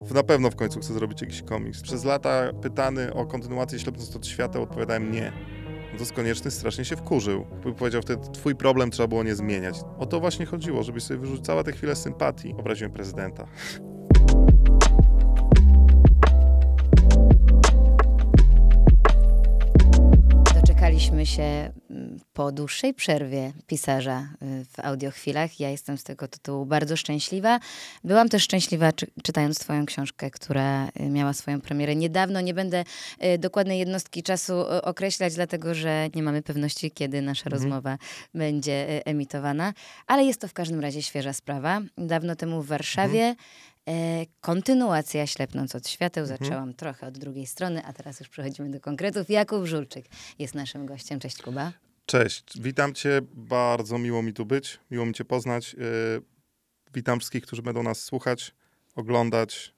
Na pewno w końcu chcę zrobić jakiś komiks. Przez lata pytany o kontynuację Ślepnąc od świata odpowiadałem nie. Dos no Konieczny strasznie się wkurzył. Powiedział wtedy, twój problem trzeba było nie zmieniać. O to właśnie chodziło, żeby sobie wyrzucała te chwile sympatii. Obraziłem prezydenta. Doczekaliśmy się po dłuższej przerwie pisarza y, w audiochwilach. Ja jestem z tego tytułu bardzo szczęśliwa. Byłam też szczęśliwa czy, czytając twoją książkę, która y, miała swoją premierę niedawno. Nie będę y, dokładnej jednostki czasu określać, dlatego że nie mamy pewności, kiedy nasza mhm. rozmowa będzie emitowana. Ale jest to w każdym razie świeża sprawa. Dawno temu w Warszawie mhm. kontynuacja Ślepnąc od świateł. Mhm. Zaczęłam trochę od drugiej strony, a teraz już przechodzimy do konkretów. Jakub Żulczyk jest naszym gościem. Cześć Kuba. Cześć, witam Cię, bardzo miło mi tu być, miło mi Cię poznać. Yy, witam wszystkich, którzy będą nas słuchać, oglądać.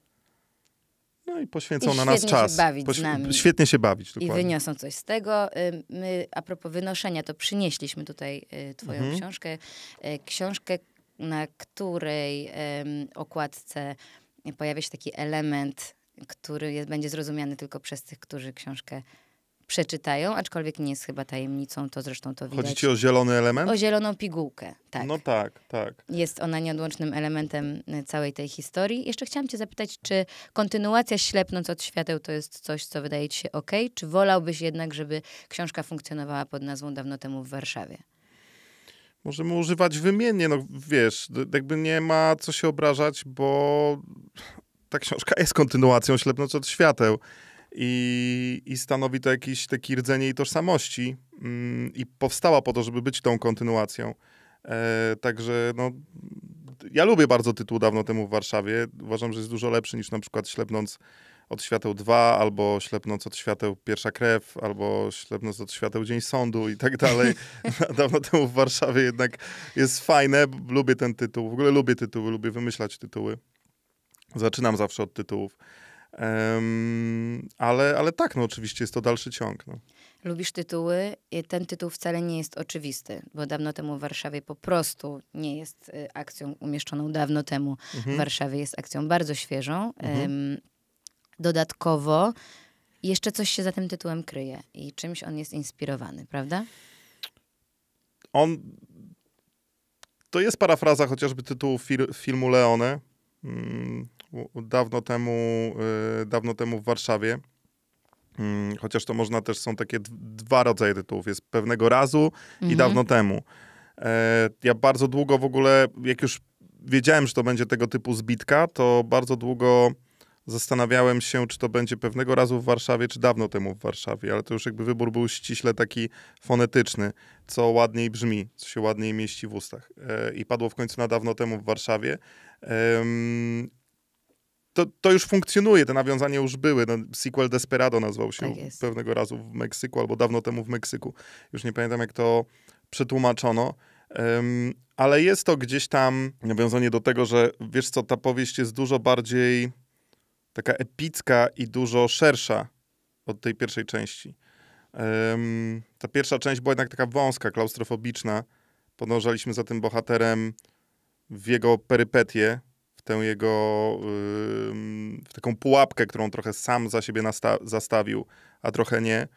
No i poświęcą I na nas czas. Się bawić z nami. Świetnie się bawić. Dokładnie. I wyniosą coś z tego. Y, my, a propos wynoszenia, to przynieśliśmy tutaj y, Twoją mhm. książkę. Y, książkę, na której okładce pojawia się taki element, który jest, będzie zrozumiany tylko przez tych, którzy książkę przeczytają, aczkolwiek nie jest chyba tajemnicą, to zresztą to widać. Chodzi ci o zielony element? O zieloną pigułkę, tak. No tak, tak. Jest ona nieodłącznym elementem e, całej tej historii. Jeszcze chciałam cię zapytać, czy kontynuacja Ślepnąc od świateł to jest coś, co wydaje ci się ok? Czy wolałbyś jednak, żeby książka funkcjonowała pod nazwą Dawno temu w Warszawie? Możemy używać wymiennie, no wiesz, jakby nie ma co się obrażać, bo ta książka jest kontynuacją Ślepnąc od świateł i, i stanowi to jakieś takie rdzenie jej tożsamości mm, i powstała po to, żeby być tą kontynuacją. E, także no, ja lubię bardzo tytuł dawno temu w Warszawie. Uważam, że jest dużo lepszy niż na przykład Ślepnąc od świateł 2, albo Ślepnąc od świateł Pierwsza Krew, albo Ślepnąc od świateł Dzień Sądu i tak dalej. dawno temu w Warszawie jednak jest fajne. Lubię ten tytuł. W ogóle lubię tytuły, lubię wymyślać tytuły. Zaczynam zawsze od tytułów. Um, ale, ale tak, no oczywiście jest to dalszy ciąg. No. Lubisz tytuły? Ten tytuł wcale nie jest oczywisty, bo dawno temu w Warszawie po prostu nie jest y, akcją umieszczoną dawno temu. Mhm. W Warszawie jest akcją bardzo świeżą. Mhm. Um, dodatkowo jeszcze coś się za tym tytułem kryje i czymś on jest inspirowany, prawda? On. To jest parafraza chociażby tytułu filmu Leone, Mm, dawno temu, y, dawno temu w Warszawie. Mm, chociaż to można też, są takie dwa rodzaje tytułów. Jest pewnego razu mhm. i dawno temu. E, ja bardzo długo w ogóle, jak już wiedziałem, że to będzie tego typu zbitka, to bardzo długo zastanawiałem się, czy to będzie pewnego razu w Warszawie, czy dawno temu w Warszawie, ale to już jakby wybór był ściśle taki fonetyczny, co ładniej brzmi, co się ładniej mieści w ustach. E, I padło w końcu na dawno temu w Warszawie to, to już funkcjonuje, te nawiązania już były. No, sequel Desperado nazwał się tak pewnego razu w Meksyku, albo dawno temu w Meksyku. Już nie pamiętam, jak to przetłumaczono. Um, ale jest to gdzieś tam nawiązanie do tego, że wiesz co, ta powieść jest dużo bardziej taka epicka i dużo szersza od tej pierwszej części. Um, ta pierwsza część była jednak taka wąska, klaustrofobiczna. Podążaliśmy za tym bohaterem w jego perypetię, w tę jego, w taką pułapkę, którą trochę sam za siebie zastawił, a trochę nie.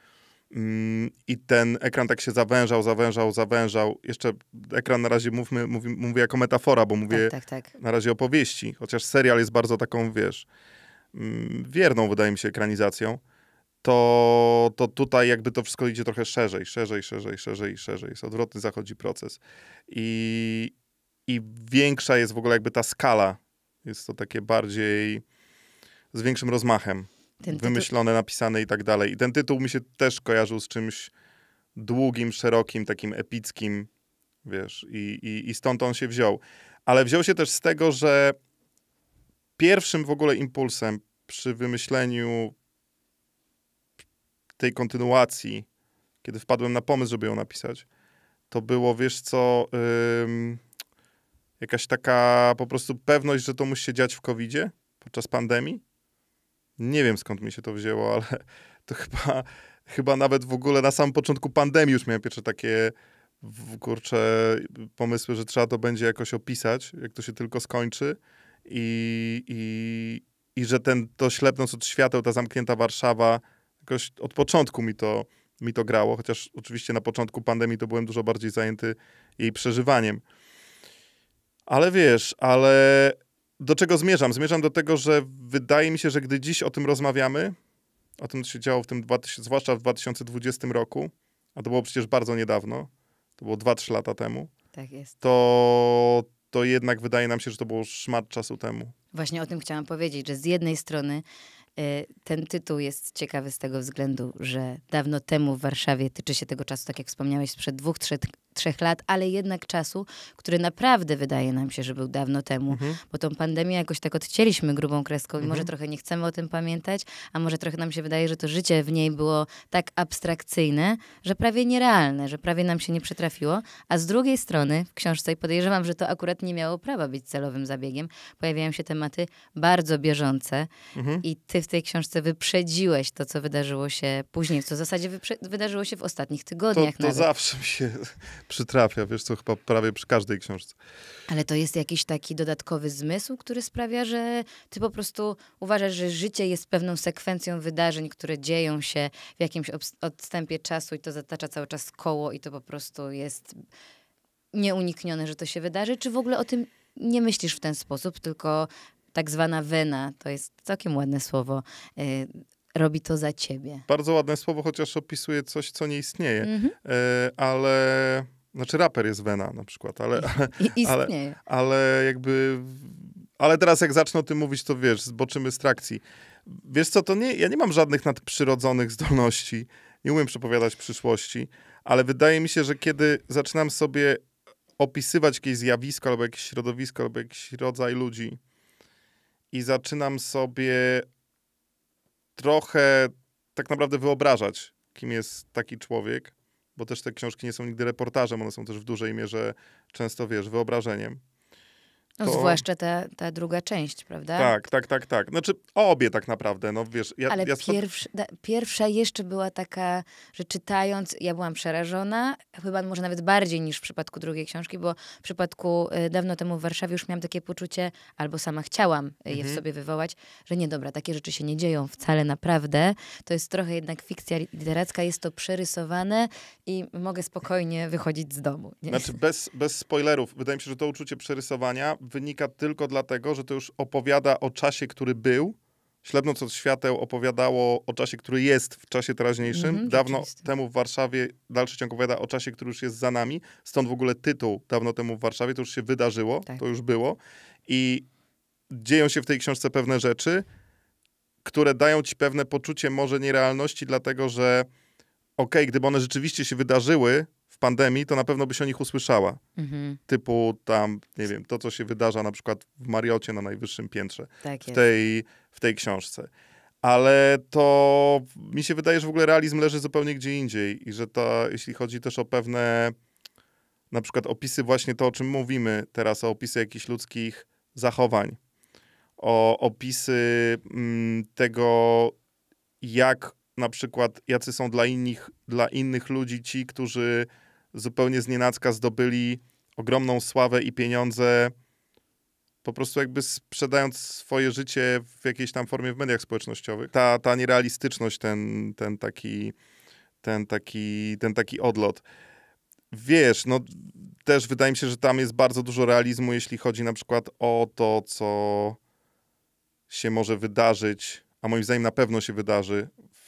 I ten ekran tak się zawężał, zawężał, zawężał. Jeszcze ekran na razie mówmy, mówię, mówię jako metafora, bo mówię tak, tak, tak. na razie opowieści. Chociaż serial jest bardzo taką, wiesz, wierną, wydaje mi się, ekranizacją. To, to tutaj jakby to wszystko idzie trochę szerzej, szerzej, szerzej, szerzej, szerzej. Jest odwrotny zachodzi proces. I, i większa jest w ogóle jakby ta skala. Jest to takie bardziej z większym rozmachem. wymyślone, napisane i tak dalej. I ten tytuł mi się też kojarzył z czymś długim, szerokim, takim epickim, wiesz, i, i, i stąd on się wziął. Ale wziął się też z tego, że pierwszym w ogóle impulsem przy wymyśleniu tej kontynuacji, kiedy wpadłem na pomysł, żeby ją napisać, to było, wiesz co, Jakaś taka po prostu pewność, że to musi się dziać w covid podczas pandemii? Nie wiem skąd mi się to wzięło, ale to chyba, chyba nawet w ogóle na samym początku pandemii już miałem pierwsze takie kurcze pomysły, że trzeba to będzie jakoś opisać, jak to się tylko skończy. I, i, i że ten, to ślepnąc od świateł, ta zamknięta Warszawa, jakoś od początku mi to, mi to grało, chociaż oczywiście na początku pandemii to byłem dużo bardziej zajęty jej przeżywaniem. Ale wiesz, ale do czego zmierzam? Zmierzam do tego, że wydaje mi się, że gdy dziś o tym rozmawiamy, o tym, co się działo w tym, 2000, zwłaszcza w 2020 roku, a to było przecież bardzo niedawno, to było 2-3 lata temu, tak jest. To, to jednak wydaje nam się, że to było szmat czasu temu. Właśnie o tym chciałam powiedzieć, że z jednej strony y, ten tytuł jest ciekawy z tego względu, że dawno temu w Warszawie tyczy się tego czasu, tak jak wspomniałeś, sprzed dwóch, trzech, trzech lat, ale jednak czasu, który naprawdę wydaje nam się, że był dawno temu, mhm. bo tą pandemię jakoś tak odcięliśmy grubą kreską i może mhm. trochę nie chcemy o tym pamiętać, a może trochę nam się wydaje, że to życie w niej było tak abstrakcyjne, że prawie nierealne, że prawie nam się nie przytrafiło, a z drugiej strony w książce, i podejrzewam, że to akurat nie miało prawa być celowym zabiegiem, pojawiają się tematy bardzo bieżące mhm. i ty w tej książce wyprzedziłeś to, co wydarzyło się później, co w zasadzie wydarzyło się w ostatnich tygodniach. To, to zawsze mi się przytrafia, wiesz co, chyba prawie przy każdej książce. Ale to jest jakiś taki dodatkowy zmysł, który sprawia, że ty po prostu uważasz, że życie jest pewną sekwencją wydarzeń, które dzieją się w jakimś odstępie czasu i to zatacza cały czas koło i to po prostu jest nieuniknione, że to się wydarzy? Czy w ogóle o tym nie myślisz w ten sposób, tylko tak zwana wena, to jest całkiem ładne słowo, y, robi to za ciebie. Bardzo ładne słowo, chociaż opisuje coś, co nie istnieje, mm -hmm. e, ale. Znaczy, raper jest Wena na przykład, ale. istnieje. ale, ale, ale jakby. Ale teraz, jak zacznę o tym mówić, to wiesz, zboczymy z trakcji. Wiesz co, to nie, ja nie mam żadnych nadprzyrodzonych zdolności, nie umiem przepowiadać przyszłości, ale wydaje mi się, że kiedy zaczynam sobie opisywać jakieś zjawisko, albo jakieś środowisko, albo jakiś rodzaj ludzi i zaczynam sobie trochę tak naprawdę wyobrażać, kim jest taki człowiek, bo też te książki nie są nigdy reportażem, one są też w dużej mierze często, wiesz, wyobrażeniem. No to... zwłaszcza ta, ta druga część, prawda? Tak, tak, tak, tak. Znaczy obie tak naprawdę, no wiesz. Ja, Ale ja pierwsza, pierwsza jeszcze była taka, że czytając, ja byłam przerażona, chyba może nawet bardziej niż w przypadku drugiej książki, bo w przypadku y, dawno temu w Warszawie już miałam takie poczucie, albo sama chciałam y, je mhm. w sobie wywołać, że nie dobra, takie rzeczy się nie dzieją wcale naprawdę. To jest trochę jednak fikcja literacka, jest to przerysowane i mogę spokojnie wychodzić z domu. Nie? Znaczy bez, bez spoilerów, wydaje mi się, że to uczucie przerysowania wynika tylko dlatego, że to już opowiada o czasie, który był. Ślepnąc od świateł opowiadało o czasie, który jest w czasie teraźniejszym. Mhm, dawno temu w Warszawie dalszy ciąg opowiada o czasie, który już jest za nami. Stąd w ogóle tytuł dawno temu w Warszawie. To już się wydarzyło, tak. to już było. I dzieją się w tej książce pewne rzeczy, które dają ci pewne poczucie może nierealności, dlatego że okej, okay, gdyby one rzeczywiście się wydarzyły, pandemii, to na pewno byś o nich usłyszała. Mhm. Typu tam, nie wiem, to, co się wydarza na przykład w Mariocie na najwyższym piętrze. Tak w, tej, w tej książce. Ale to mi się wydaje, że w ogóle realizm leży zupełnie gdzie indziej i że to, jeśli chodzi też o pewne na przykład opisy właśnie to, o czym mówimy teraz, o opisy jakichś ludzkich zachowań, o opisy mm, tego, jak na przykład jacy są dla innych, dla innych ludzi ci, którzy zupełnie znienacka zdobyli ogromną sławę i pieniądze, po prostu jakby sprzedając swoje życie w jakiejś tam formie w mediach społecznościowych. Ta, ta nierealistyczność, ten, ten, taki, ten, taki, ten taki odlot. Wiesz, no też wydaje mi się, że tam jest bardzo dużo realizmu, jeśli chodzi na przykład o to, co się może wydarzyć, a moim zdaniem na pewno się wydarzy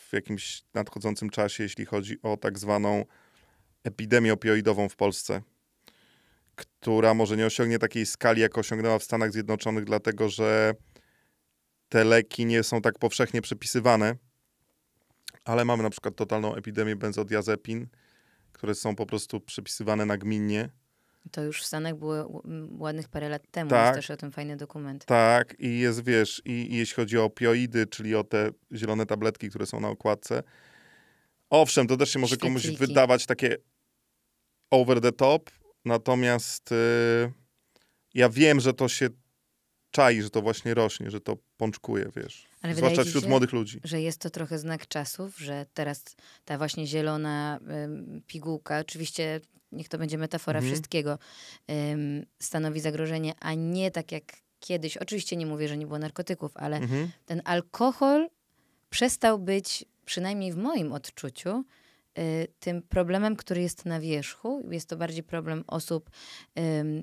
w jakimś nadchodzącym czasie, jeśli chodzi o tak zwaną epidemię opioidową w Polsce, która może nie osiągnie takiej skali, jak osiągnęła w Stanach Zjednoczonych, dlatego że te leki nie są tak powszechnie przepisywane, ale mamy na przykład totalną epidemię benzodiazepin, które są po prostu przepisywane nagminnie. To już w Stanach było ładnych parę lat temu, tak, jest też o tym fajny dokument. Tak, i jest, wiesz, i, i jeśli chodzi o opioidy, czyli o te zielone tabletki, które są na okładce, owszem, to też się może Świetliki. komuś wydawać takie over the top, natomiast y, ja wiem, że to się czai, że to właśnie rośnie, że to pączkuje, wiesz. Ale Zwłaszcza wśród się, młodych ludzi. Że jest to trochę znak czasów, że teraz ta właśnie zielona pigułka, oczywiście niech to będzie metafora mhm. wszystkiego, stanowi zagrożenie, a nie tak jak kiedyś. Oczywiście nie mówię, że nie było narkotyków, ale mhm. ten alkohol przestał być, przynajmniej w moim odczuciu, Y, tym problemem, który jest na wierzchu. Jest to bardziej problem osób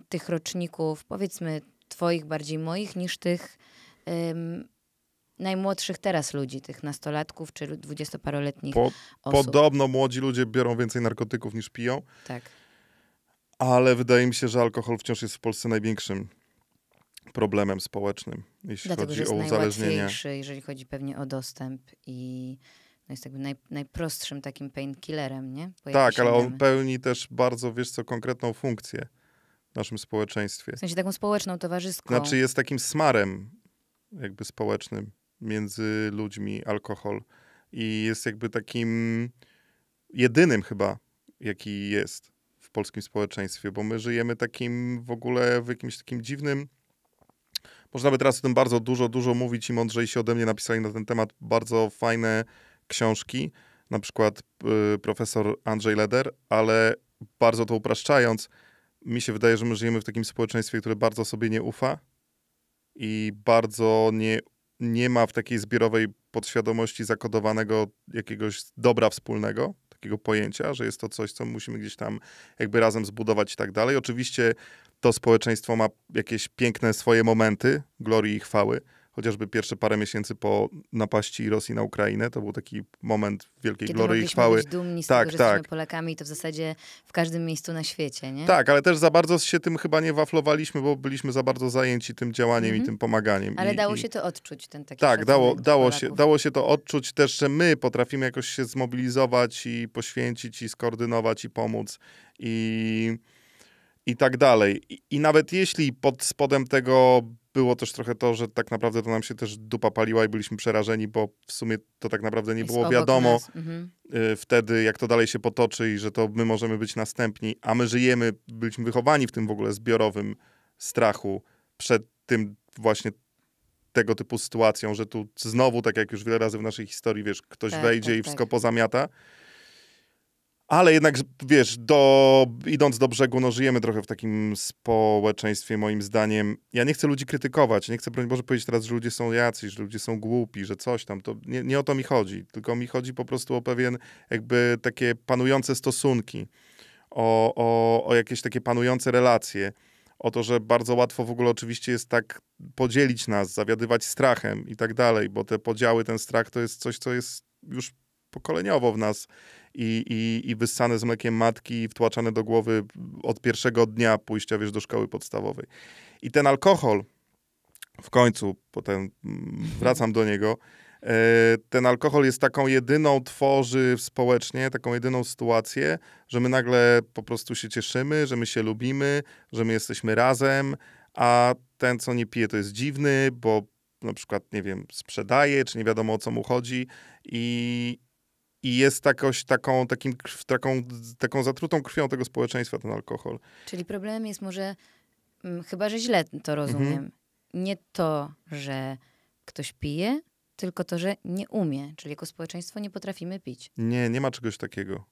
tych roczników, powiedzmy twoich, bardziej moich, niż tych najmłodszych teraz ludzi, tych nastolatków czy dwudziestoparoletnich po, osób. Podobno młodzi ludzie biorą więcej narkotyków niż piją. Tak. Ale wydaje mi się, że alkohol wciąż jest w Polsce największym problemem społecznym, jeśli Dlatego, chodzi że jest o uzależnienie. Najłatwiejszy, jeżeli chodzi pewnie o dostęp i no jest jakby naj, najprostszym takim painkillerem, nie? tak, ale on pełni też bardzo, wiesz co, konkretną funkcję w naszym społeczeństwie. W sensie taką społeczną, towarzyską. Znaczy jest takim smarem jakby społecznym między ludźmi alkohol i jest jakby takim jedynym chyba, jaki jest w polskim społeczeństwie, bo my żyjemy takim w ogóle w jakimś takim dziwnym można by teraz o tym bardzo dużo, dużo mówić i się ode mnie napisali na ten temat bardzo fajne książki, na przykład y, profesor Andrzej Leder, ale bardzo to upraszczając, mi się wydaje, że my żyjemy w takim społeczeństwie, które bardzo sobie nie ufa i bardzo nie, nie ma w takiej zbiorowej podświadomości zakodowanego jakiegoś dobra wspólnego, takiego pojęcia, że jest to coś, co musimy gdzieś tam jakby razem zbudować i tak dalej. Oczywiście to społeczeństwo ma jakieś piękne swoje momenty glorii i chwały, chociażby pierwsze parę miesięcy po napaści Rosji na Ukrainę, to był taki moment wielkiej Kiedy glory i chwały. Być dumni z tak, tego, że tak. Polakami i to w zasadzie w każdym miejscu na świecie, nie? Tak, ale też za bardzo się tym chyba nie waflowaliśmy, bo byliśmy za bardzo zajęci tym działaniem mm -hmm. i mhm. tym pomaganiem. Ale I, dało i... się to odczuć, ten taki Tak, dało, dało, się, dało się to odczuć też, że my potrafimy jakoś się zmobilizować i poświęcić i skoordynować i pomóc i i tak dalej. I, I, nawet jeśli pod spodem tego było też trochę to, że tak naprawdę to nam się też dupa paliła i byliśmy przerażeni, bo w sumie to tak naprawdę nie było wiadomo mhm. y, wtedy, jak to dalej się potoczy i że to my możemy być następni, a my żyjemy, byliśmy wychowani w tym w ogóle zbiorowym strachu przed tym właśnie tego typu sytuacją, że tu znowu, tak jak już wiele razy w naszej historii, wiesz, ktoś tak, wejdzie tak, i tak. wszystko tak. pozamiata. Ale jednak, wiesz, do, idąc do brzegu, no żyjemy trochę w takim społeczeństwie, moim zdaniem. Ja nie chcę ludzi krytykować, nie chcę, broń Boże, powiedzieć teraz, że ludzie są jacyś, że ludzie są głupi, że coś tam. To nie, nie o to mi chodzi, tylko mi chodzi po prostu o pewien, jakby takie panujące stosunki, o, o, o jakieś takie panujące relacje, o to, że bardzo łatwo w ogóle oczywiście jest tak podzielić nas, zawiadywać strachem i tak dalej, bo te podziały, ten strach to jest coś, co jest już pokoleniowo w nas i, i, i wyssane z mlekiem matki wtłaczane do głowy od pierwszego dnia pójścia, wiesz, do szkoły podstawowej. I ten alkohol, w końcu, potem mm, wracam do niego, e, ten alkohol jest taką jedyną, tworzy społecznie taką jedyną sytuację, że my nagle po prostu się cieszymy, że my się lubimy, że my jesteśmy razem, a ten, co nie pije, to jest dziwny, bo na przykład, nie wiem, sprzedaje, czy nie wiadomo o co mu chodzi i, i jest jakoś taką, takim, taką, taką zatrutą krwią tego społeczeństwa ten alkohol. Czyli problemem jest może, m, mm, chyba że źle to rozumiem, mhm. nie to, że ktoś pije, tylko to, że nie umie. Czyli jako społeczeństwo nie potrafimy pić. Nie, nie ma czegoś takiego.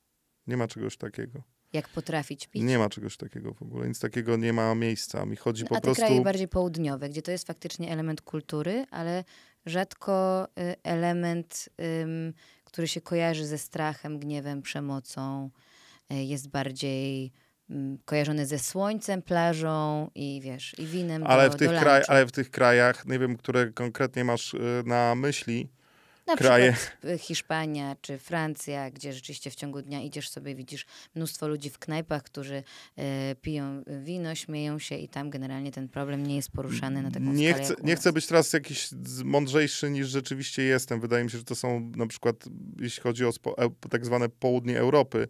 Nie ma czegoś takiego. Jak potrafić pić? Nie ma czegoś takiego w ogóle. Nic takiego nie ma miejsca. Mi chodzi no, po a prostu... A kraje bardziej południowe, gdzie to jest faktycznie element kultury, ale rzadko y, element który się kojarzy ze strachem, gniewem, przemocą, e, jest bardziej mm, kojarzony ze słońcem, plażą i wiesz, i winem ale do, w tych do kraj, Ale w tych krajach, nie wiem, które konkretnie masz y, na myśli, na kraje. przykład y, Hiszpania czy Francja, gdzie rzeczywiście w ciągu dnia idziesz sobie, widzisz mnóstwo ludzi w knajpach, którzy e, piją wino, śmieją się i tam generalnie ten problem nie jest poruszany na taką nie chcę, nie chcę być teraz jakiś mądrzejszy niż rzeczywiście jestem. Wydaje mi się, że to są na przykład, jeśli chodzi o spo, e, tak zwane południe Europy,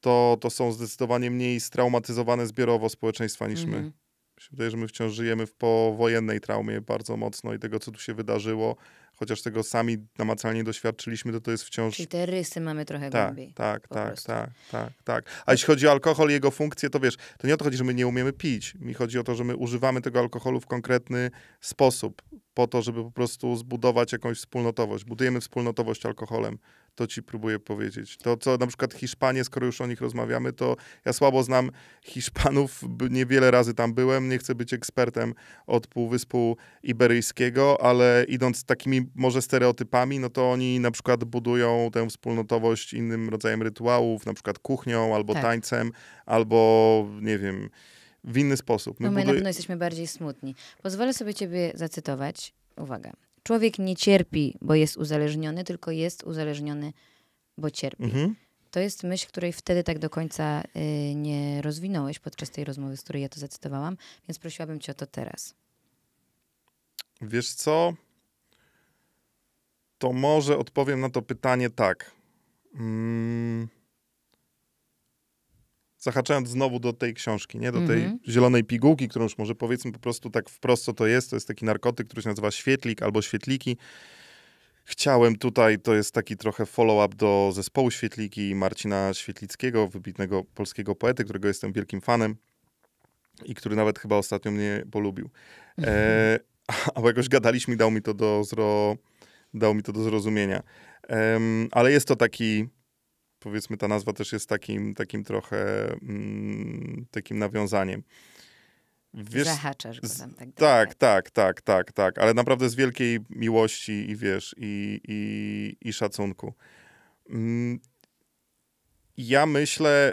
to, to są zdecydowanie mniej straumatyzowane zbiorowo społeczeństwa niż mm -hmm. my. Myślę, mhm. że my wciąż żyjemy w powojennej traumie bardzo mocno i tego, co tu się wydarzyło, chociaż tego sami namacalnie doświadczyliśmy, to to jest wciąż... Czyli te rysy mamy trochę tak, głębiej. Tak, tak, tak, tak, tak. A jeśli chodzi o alkohol i jego funkcję, to wiesz, to nie o to chodzi, że my nie umiemy pić. Mi chodzi o to, że my używamy tego alkoholu w konkretny sposób po to, żeby po prostu zbudować jakąś wspólnotowość. Budujemy wspólnotowość alkoholem to ci próbuję powiedzieć. To, co na przykład Hiszpanie, skoro już o nich rozmawiamy, to ja słabo znam Hiszpanów, niewiele razy tam byłem, nie chcę być ekspertem od Półwyspu Iberyjskiego, ale idąc takimi może stereotypami, no to oni na przykład budują tę wspólnotowość innym rodzajem rytuałów, na przykład kuchnią, albo tak. tańcem, albo nie wiem, w inny sposób. My, no my buduje... na pewno jesteśmy bardziej smutni. Pozwolę sobie ciebie zacytować. Uwaga człowiek nie cierpi, bo jest uzależniony, tylko jest uzależniony, bo cierpi. Mhm. To jest myśl, której wtedy tak do końca y, nie rozwinąłeś podczas tej rozmowy, z której ja to zacytowałam, więc prosiłabym cię o to teraz. Wiesz co? To może odpowiem na to pytanie tak. Mm zahaczając znowu do tej książki, nie? Do tej mm -hmm. zielonej pigułki, którą już może powiedzmy po prostu tak wprost co to jest. To jest taki narkotyk, który się nazywa świetlik albo świetliki. Chciałem tutaj, to jest taki trochę follow-up do zespołu Świetliki Marcina Świetlickiego, wybitnego polskiego poety, którego jestem wielkim fanem i który nawet chyba ostatnio mnie polubił. Mhm. E, a, jakoś gadaliśmy i dał mi to do, zro, dał mi to do zrozumienia. Um, ale jest to taki powiedzmy ta nazwa też jest takim, takim trochę mm, takim nawiązaniem. Wiesz, Zahaczasz go tam tak, tak Tak, tak, tak, tak, ale naprawdę z wielkiej miłości i wiesz, i, i, i szacunku. Mm, ja myślę,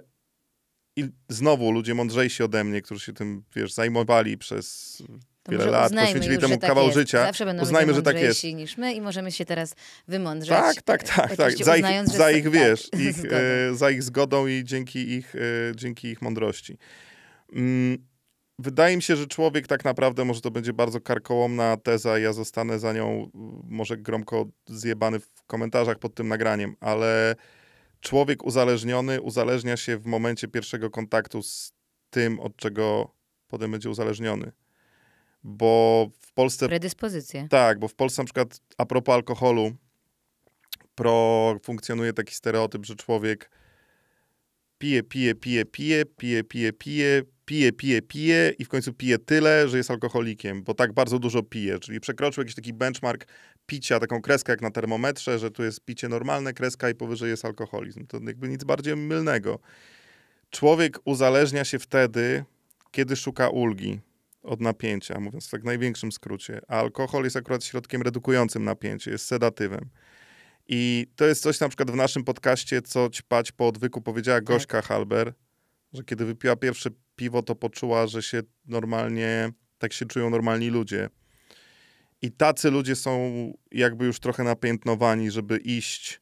i znowu ludzie mądrzejsi ode mnie, którzy się tym, wiesz, zajmowali przez to wiele lat poświęcili już, temu tak kawał życia. Zawsze będą uznajmy, że tak jest. niż my i możemy się teraz wymądrzeć. Tak, tak, tak. tak. Za, uznając, ich, za ich, tak, wiesz, ich, e, za ich zgodą i dzięki ich, e, dzięki ich mądrości. Mm, wydaje mi się, że człowiek tak naprawdę, może to będzie bardzo karkołomna teza, ja zostanę za nią mm, może gromko zjebany w komentarzach pod tym nagraniem, ale człowiek uzależniony uzależnia się w momencie pierwszego kontaktu z tym, od czego potem będzie uzależniony bo w Polsce... Predyspozycje. Tak, bo w Polsce na przykład a propos alkoholu pro funkcjonuje taki stereotyp, że człowiek pije, pije, pije, pije, pije, pije, pije, pije, pije, pije i w końcu pije tyle, że jest alkoholikiem, bo tak bardzo dużo pije. Czyli przekroczył jakiś taki benchmark picia, taką kreskę jak na termometrze, że tu jest picie normalne, kreska i powyżej jest alkoholizm. To jakby nic bardziej mylnego. Człowiek uzależnia się wtedy, kiedy szuka ulgi od napięcia, mówiąc w tak największym skrócie. A alkohol jest akurat środkiem redukującym napięcie, jest sedatywem. I to jest coś na przykład w naszym podcaście, co ćpać po odwyku powiedziała tak. Gośka tak. Halber, że kiedy wypiła pierwsze piwo, to poczuła, że się normalnie, tak się czują normalni ludzie. I tacy ludzie są jakby już trochę napiętnowani, żeby iść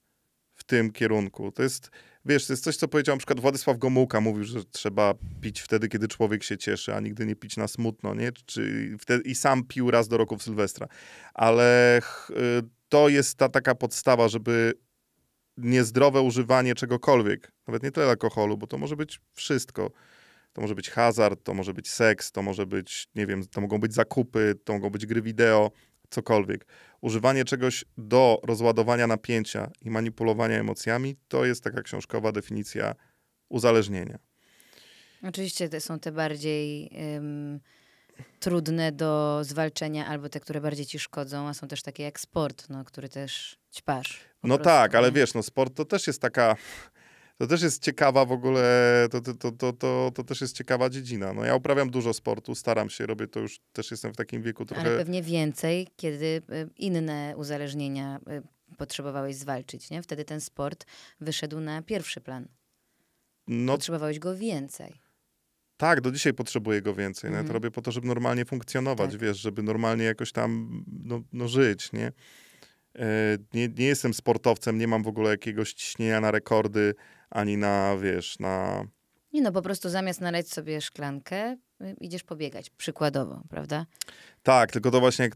w tym kierunku. To jest wiesz, to jest coś, co powiedział na przykład Władysław Gomułka, mówił, że trzeba pić wtedy, kiedy człowiek się cieszy, a nigdy nie pić na smutno, nie? Czy wtedy, I sam pił raz do roku w Sylwestra. Ale y, to jest ta taka podstawa, żeby niezdrowe używanie czegokolwiek, nawet nie tyle alkoholu, bo to może być wszystko, to może być hazard, to może być seks, to może być, nie wiem, to mogą być zakupy, to mogą być gry wideo, cokolwiek. Używanie czegoś do rozładowania napięcia i manipulowania emocjami to jest taka książkowa definicja uzależnienia. Oczywiście te są te bardziej ym, trudne do zwalczenia, albo te, które bardziej ci szkodzą, a są też takie jak sport, no, który też ćpasz. No prostu, tak, nie? ale wiesz, no sport to też jest taka to też jest ciekawa w ogóle, to, to, to, to, to też jest ciekawa dziedzina. No ja uprawiam dużo sportu, staram się, robię to już, też jestem w takim wieku trochę... Ale pewnie więcej, kiedy y, inne uzależnienia y, potrzebowałeś zwalczyć, nie? Wtedy ten sport wyszedł na pierwszy plan. No, Potrzebowałeś go więcej. Tak, do dzisiaj potrzebuję go więcej. Mm. No, ja to robię po to, żeby normalnie funkcjonować, tak. wiesz, żeby normalnie jakoś tam no, no żyć, nie? E, nie? Nie jestem sportowcem, nie mam w ogóle jakiegoś ciśnienia na rekordy ani na, wiesz, na... Nie no, po prostu zamiast nalać sobie szklankę, y, idziesz pobiegać, przykładowo, prawda? Tak, tylko to właśnie,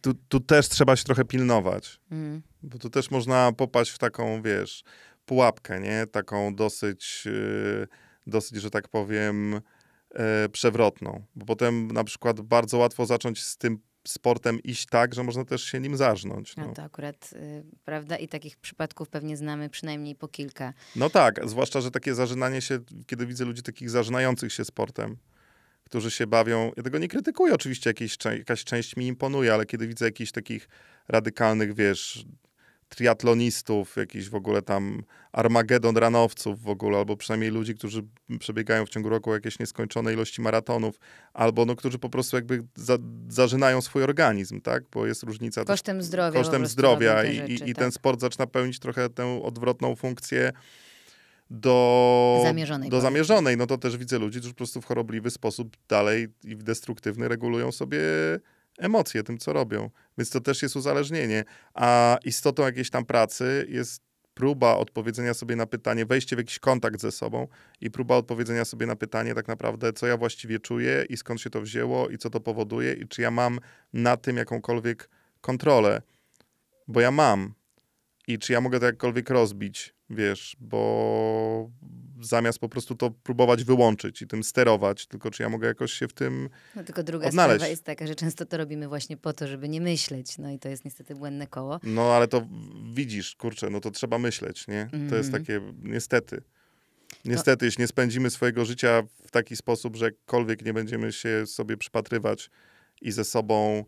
tu, tu też trzeba się trochę pilnować. Mm. Bo tu też można popaść w taką, wiesz, pułapkę, nie? Taką dosyć, y, dosyć że tak powiem, e, przewrotną. Bo potem na przykład bardzo łatwo zacząć z tym sportem iść tak, że można też się nim zażnąć. No, no to akurat, y, prawda, i takich przypadków pewnie znamy przynajmniej po kilka. No tak, zwłaszcza, że takie zażynanie się, kiedy widzę ludzi takich zażynających się sportem, którzy się bawią, ja tego nie krytykuję oczywiście, jakieś, jakaś część mi imponuje, ale kiedy widzę jakichś takich radykalnych, wiesz, triatlonistów, jakiś w ogóle tam armagedon ranowców w ogóle, albo przynajmniej ludzi, którzy przebiegają w ciągu roku jakieś nieskończone ilości maratonów, albo no, którzy po prostu jakby za, zażynają swój organizm, tak? Bo jest różnica... Kosztem też, zdrowia. Kosztem zdrowia i, rzeczy, i, tak. ten sport zaczyna pełnić trochę tę odwrotną funkcję do zamierzonej, do zamierzonej. No to też widzę ludzi, którzy po prostu w chorobliwy sposób dalej i w destruktywny regulują sobie emocje tym, co robią. Więc to też jest uzależnienie. A istotą jakiejś tam pracy jest próba odpowiedzenia sobie na pytanie, wejście w jakiś kontakt ze sobą i próba odpowiedzenia sobie na pytanie tak naprawdę, co ja właściwie czuję i skąd się to wzięło i co to powoduje i czy ja mam na tym jakąkolwiek kontrolę, bo ja mam i czy ja mogę to jakkolwiek rozbić, wiesz, bo, zamiast po prostu to próbować wyłączyć i tym sterować, tylko czy ja mogę jakoś się w tym No tylko druga odnaleźć. sprawa jest taka, że często to robimy właśnie po to, żeby nie myśleć, no i to jest niestety błędne koło. No ale to widzisz, kurczę, no to trzeba myśleć, nie? Mm -hmm. To jest mhm. takie, niestety. Niestety, no. jeśli nie spędzimy swojego życia w taki sposób, że jakkolwiek nie będziemy się sobie przypatrywać i ze sobą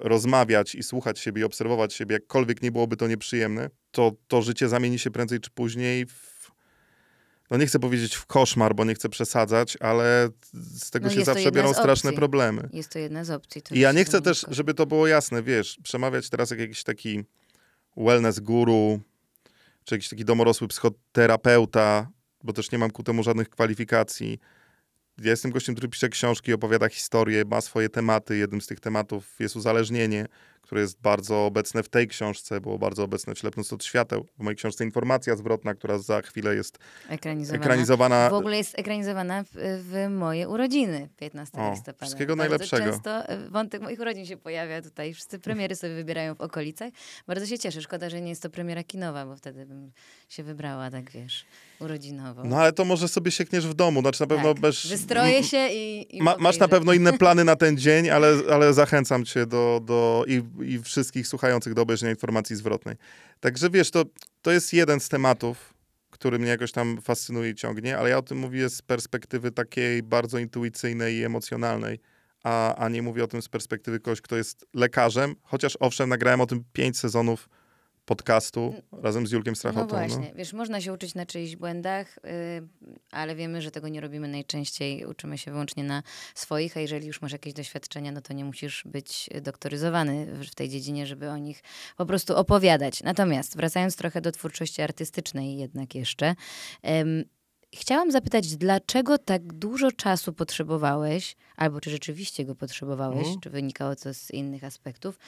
rozmawiać i słuchać siebie i obserwować siebie, jakkolwiek nie byłoby to nieprzyjemne, to to życie zamieni się prędzej czy później w no nie chcę powiedzieć w koszmar, bo nie chcę przesadzać, ale z tego no się zawsze biorą straszne problemy. Jest to jedna z opcji. I ja nie chcę też, żeby to było jasne, wiesz, przemawiać teraz jak jakiś taki wellness guru, czy jakiś taki domorosły psychoterapeuta, bo też nie mam ku temu żadnych kwalifikacji. Ja jestem gościem, który pisze książki, opowiada historie, ma swoje tematy. Jednym z tych tematów jest uzależnienie, które jest bardzo obecne w tej książce, było bardzo obecne w Ślepnąc od świateł. W mojej książce Informacja zwrotna, która za chwilę jest ekranizowana. ekranizowana. W ogóle jest ekranizowana w, w moje urodziny 15 o, listopada. Wszystkiego bardzo najlepszego. Często e, wątek moich urodzin się pojawia tutaj. Wszyscy premiery sobie wybierają w okolicach. Bardzo się cieszę. Szkoda, że nie jest to premiera kinowa, bo wtedy bym się wybrała, tak wiesz, urodzinową. No ale to może sobie siekniesz w domu. Znaczy na tak. pewno tak. bez... Wystroję się i... i Ma, masz na pewno inne plany na ten dzień, ale, ale zachęcam cię do, do i i wszystkich słuchających do obejrzenia informacji zwrotnej. Także wiesz, to, to jest jeden z tematów, który mnie jakoś tam fascynuje i ciągnie, ale ja o tym mówię z perspektywy takiej bardzo intuicyjnej i emocjonalnej, a, a nie mówię o tym z perspektywy kogoś, kto jest lekarzem, chociaż owszem, nagrałem o tym pięć sezonów podcastu razem z Julkiem Strachotą. No, no. właśnie, no. wiesz, można się uczyć na czyichś błędach, yy, ale wiemy, że tego nie robimy najczęściej. Uczymy się wyłącznie na swoich, a jeżeli już masz jakieś doświadczenia, no to nie musisz być doktoryzowany w tej dziedzinie, żeby o nich po prostu opowiadać. Natomiast wracając trochę do twórczości artystycznej jednak jeszcze, yy, Chciałam zapytać, dlaczego tak dużo czasu potrzebowałeś, albo czy rzeczywiście go potrzebowałeś, mhm. czy wynikało to z innych aspektów,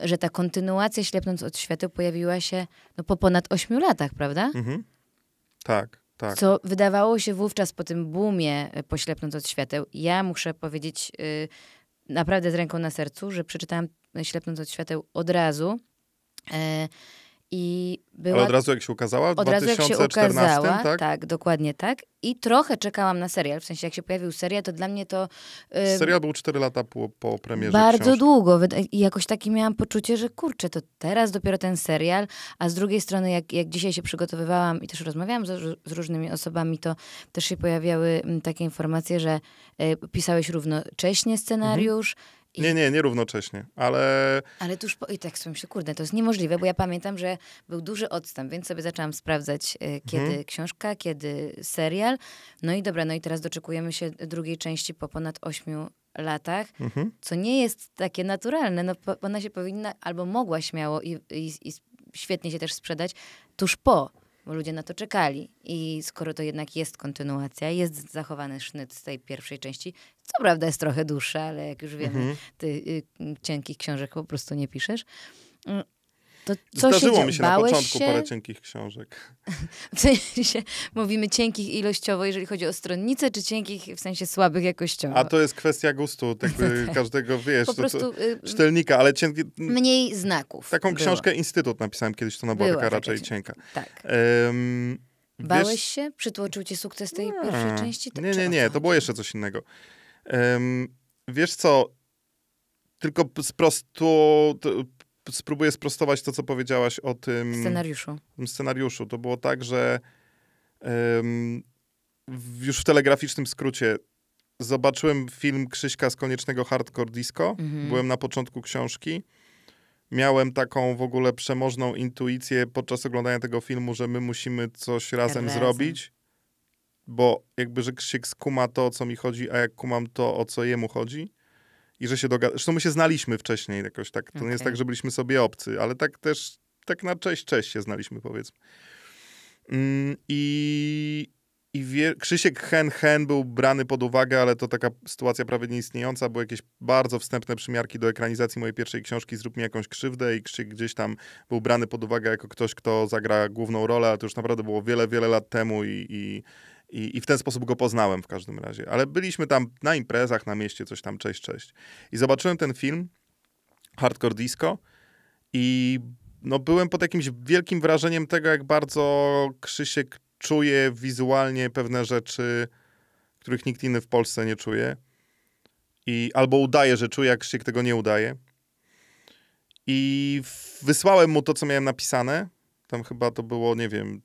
że ta kontynuacja Ślepnąc od świateł pojawiła się no, po ponad 8 latach, prawda? Mhm. Tak, tak. Co wydawało się wówczas po tym boomie e, Poślepnąc od świateł. Ja muszę powiedzieć y, naprawdę z ręką na sercu, że przeczytałam e, Ślepnąc od świateł od razu. E, i była... Ale od razu jak się ukazała? od razu jak się ukazała, tak? tak? dokładnie tak. I trochę czekałam na serial, w sensie jak się pojawił serial, to dla mnie to... Yy, serial był 4 lata po, po premierze Bardzo książki. długo i jakoś takie miałam poczucie, że kurczę, to teraz dopiero ten serial, a z drugiej strony jak, jak dzisiaj się przygotowywałam i też rozmawiałam z, z różnymi osobami, to też się pojawiały mm, takie informacje, że yy, pisałeś równocześnie scenariusz, mhm i... Nie, nie, nie równocześnie, ale... Ale tuż po... I tak sobie myślę, kurde, to jest niemożliwe, bo ja pamiętam, że był duży odstęp, więc sobie zaczęłam sprawdzać, e, mhm. kiedy książka, kiedy serial. No i dobra, no i teraz doczekujemy się drugiej części po ponad ośmiu latach, mhm. co nie jest takie naturalne. No, ona się powinna albo mogła śmiało i, i, i świetnie się też sprzedać tuż po bo ludzie na to czekali. I skoro to jednak jest kontynuacja, jest zachowany sznyt z tej pierwszej części, co prawda jest trochę dłuższe, ale jak już wiemy, mhm. ty y, cienkich książek po prostu nie piszesz. Mm, to co Zdarzyło się mi się na początku się? parę cienkich książek. W sensie mówimy cienkich ilościowo, jeżeli chodzi o stronnicę, czy cienkich w sensie słabych jakościowo? A to jest kwestia gustu tak, tak, każdego, wiesz, po prostu, y, czytelnika, ale cienki... Mniej znaków Taką było. książkę Instytut napisałem kiedyś, to ona była, była taka raczej cienka. Tak. Um, Bałeś wiesz... się? Przytłoczył cię sukces tej nie. pierwszej części? nie, nie, nie, to było jeszcze coś innego wiesz co, tylko sprostu, spróbuję sprostować to, co powiedziałaś o tym scenariuszu. Tym scenariuszu. To było tak, że um, w, już w telegraficznym skrócie zobaczyłem film Krzyśka z Koniecznego Hardcore Disco. Mhm. Byłem na początku książki. Miałem taką w ogóle przemożną intuicję podczas oglądania tego filmu, że my musimy coś razem, razem. zrobić bo jakby, że Krzysiek skuma to, o co mi chodzi, a jak kumam to, o co jemu chodzi. I że się dogadamy. Zresztą my się znaliśmy wcześniej jakoś tak. To okay. nie jest tak, że byliśmy sobie obcy, ale tak też, tak na cześć, cześć się znaliśmy, powiedzmy. Mm, I, i wie, Krzysiek Hen Hen był brany pod uwagę, ale to taka sytuacja prawie nieistniejąca, bo jakieś bardzo wstępne przymiarki do ekranizacji mojej pierwszej książki Zrób mi jakąś krzywdę i Krzysiek gdzieś tam był brany pod uwagę jako ktoś, kto zagra główną rolę, ale to już naprawdę było wiele, wiele lat temu i, i, i, I w ten sposób go poznałem w każdym razie. Ale byliśmy tam na imprezach, na mieście, coś tam, cześć, cześć. I zobaczyłem ten film, Hardcore Disco, i no, byłem pod jakimś wielkim wrażeniem tego, jak bardzo Krzysiek czuje wizualnie pewne rzeczy, których nikt inny w Polsce nie czuje. I albo udaje, że czuje, jak Krzysiek tego nie udaje. I wysłałem mu to, co miałem napisane. Tam chyba to było, nie wiem,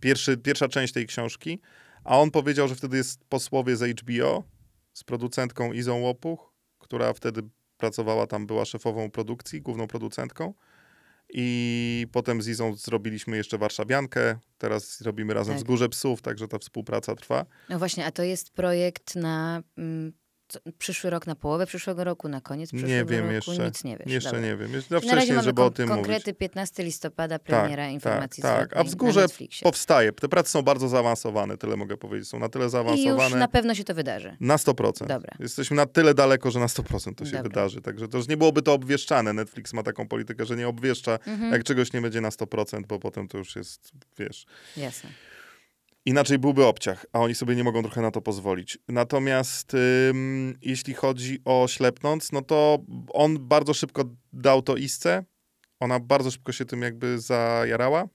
Pierwszy, pierwsza część tej książki, a on powiedział, że wtedy jest posłowie z HBO, z producentką Izą Łopuch, która wtedy pracowała tam, była szefową produkcji, główną producentką. I potem z Izą zrobiliśmy jeszcze Warszawiankę, teraz robimy razem tak. z Górze Psów, także ta współpraca trwa. No właśnie, a to jest projekt na mm, przyszły rok na połowę przyszłego roku, na koniec przyszłego nie wiem roku? Jeszcze. Nic nie wiesz. Jeszcze Dobra. nie wiem. jeszcze. za wcześnie, razie mamy żeby o tym konkrety 15 listopada tak, premiera tak, informacji Tak, tak. a wzgórze powstaje. Te prace są bardzo zaawansowane, tyle mogę powiedzieć. Są na tyle zaawansowane. I już na pewno się to wydarzy. Na 100%. Dobra. Jesteśmy na tyle daleko, że na 100% to się Dobra. wydarzy. Także to już nie byłoby to obwieszczane. Netflix ma taką politykę, że nie obwieszcza, mhm. jak czegoś nie będzie na 100%, bo potem to już jest, wiesz... Jasne. Inaczej byłby obciach, a oni sobie nie mogą trochę na to pozwolić. Natomiast ym, jeśli chodzi o ślepnąc, no to on bardzo szybko dał to isce. Ona bardzo szybko się tym jakby zajarała.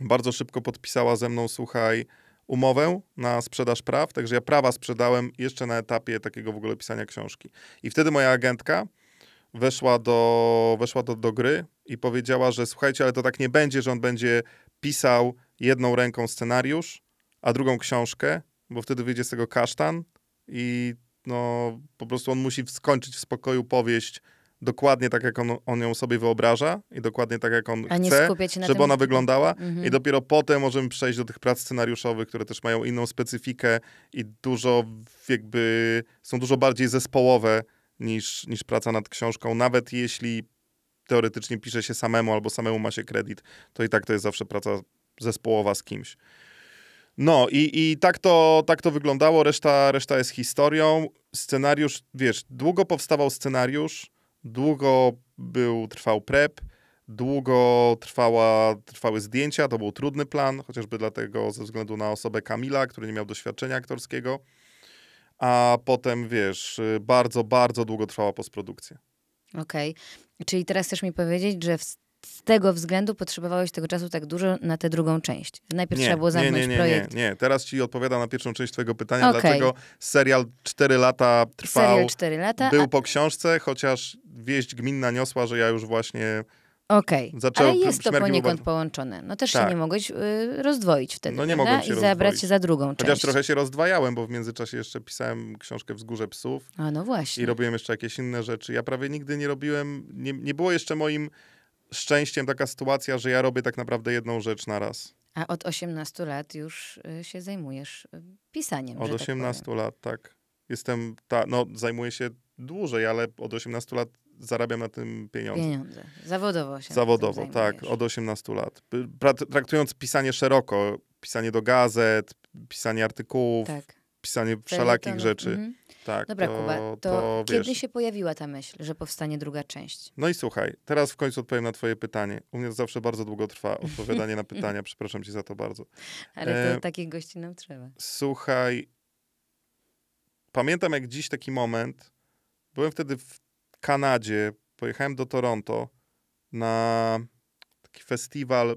Bardzo szybko podpisała ze mną, słuchaj, umowę na sprzedaż praw, także ja prawa sprzedałem jeszcze na etapie takiego w ogóle pisania książki. I wtedy moja agentka weszła do, weszła do, do gry i powiedziała, że słuchajcie, ale to tak nie będzie, że on będzie pisał jedną ręką scenariusz, a drugą książkę, bo wtedy wyjdzie z tego kasztan i no, po prostu on musi skończyć w spokoju powieść dokładnie tak, jak on, on ją sobie wyobraża i dokładnie tak, jak on chce, żeby tym... ona wyglądała. Mhm. I dopiero potem możemy przejść do tych prac scenariuszowych, które też mają inną specyfikę i dużo jakby są dużo bardziej zespołowe niż, niż praca nad książką, nawet jeśli teoretycznie pisze się samemu albo samemu ma się kredyt, to i tak to jest zawsze praca zespołowa z kimś. No i, i tak, to, tak to wyglądało, reszta, reszta jest historią. Scenariusz, wiesz, długo powstawał scenariusz, długo był, trwał prep, długo trwała, trwały zdjęcia, to był trudny plan, chociażby dlatego ze względu na osobę Kamila, który nie miał doświadczenia aktorskiego. A potem, wiesz, bardzo, bardzo długo trwała postprodukcja. Okej. Okay. Czyli teraz chcesz mi powiedzieć, że w z tego względu potrzebowałeś tego czasu tak dużo na tę drugą część. Najpierw nie, trzeba było zamknąć nie, nie, nie, projekt. Nie, nie, teraz ci odpowiadam na pierwszą część twojego pytania, okay. dlaczego serial 4 lata trwał. Serial 4 lata. Był a... po książce, chociaż wieść gminna niosła, że ja już właśnie Okej, okay. Zaczęło ale jest to poniekąd połączone. No też tak. się nie mogłeś y, rozdwoić wtedy, no nie prawda? Mogłem się I rozdwoić. zabrać się za drugą część. Chociaż trochę się rozdwajałem, bo w międzyczasie jeszcze pisałem książkę Wzgórze Psów. A no właśnie. I robiłem jeszcze jakieś inne rzeczy. Ja prawie nigdy nie robiłem, nie, nie było jeszcze moim szczęściem taka sytuacja, że ja robię tak naprawdę jedną rzecz na raz. A od 18 lat już y, się zajmujesz y, pisaniem. Od 18 tak lat, tak. Jestem ta, no zajmuję się dłużej, ale od 18 lat zarabiam na tym pieniądze. Pieniądze. Zawodowo się. Zawodowo, tak, od 18 lat. Traktując pisanie szeroko, pisanie do gazet, pisanie artykułów. Tak pisanie wszelakich rzeczy. Mhm. Tak, Dobra, to, Kuba, to, to kiedy się pojawiła ta myśl, że powstanie druga część? No i słuchaj, teraz w końcu odpowiem na twoje pytanie. U mnie to zawsze bardzo długo trwa odpowiadanie na pytania, przepraszam ci za to bardzo. Ale to e, takich gości nam trzeba. Słuchaj, pamiętam jak dziś taki moment, byłem wtedy w Kanadzie, pojechałem do Toronto na taki festiwal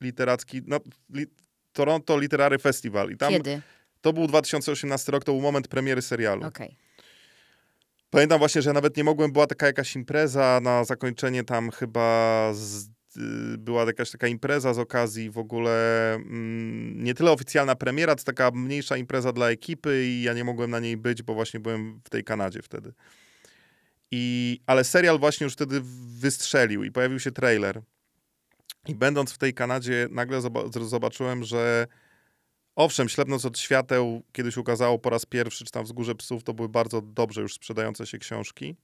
literacki, no, li, Toronto Literary Festival. I tam, Kiedy? To był 2018 rok, to był moment premiery serialu. Okay. Pamiętam właśnie, że nawet nie mogłem, była taka jakaś impreza na zakończenie tam chyba z, y, była jakaś taka impreza z okazji w ogóle mm, nie tyle oficjalna premiera, to taka mniejsza impreza dla ekipy i ja nie mogłem na niej być, bo właśnie byłem w tej Kanadzie wtedy. I, ale serial właśnie już wtedy wystrzelił i pojawił się trailer. I będąc w tej Kanadzie, nagle zobaczyłem, że Owszem, Ślepnoc od świateł kiedyś ukazało po raz pierwszy, czy tam Wzgórze Psów, to były bardzo dobrze już sprzedające się książki.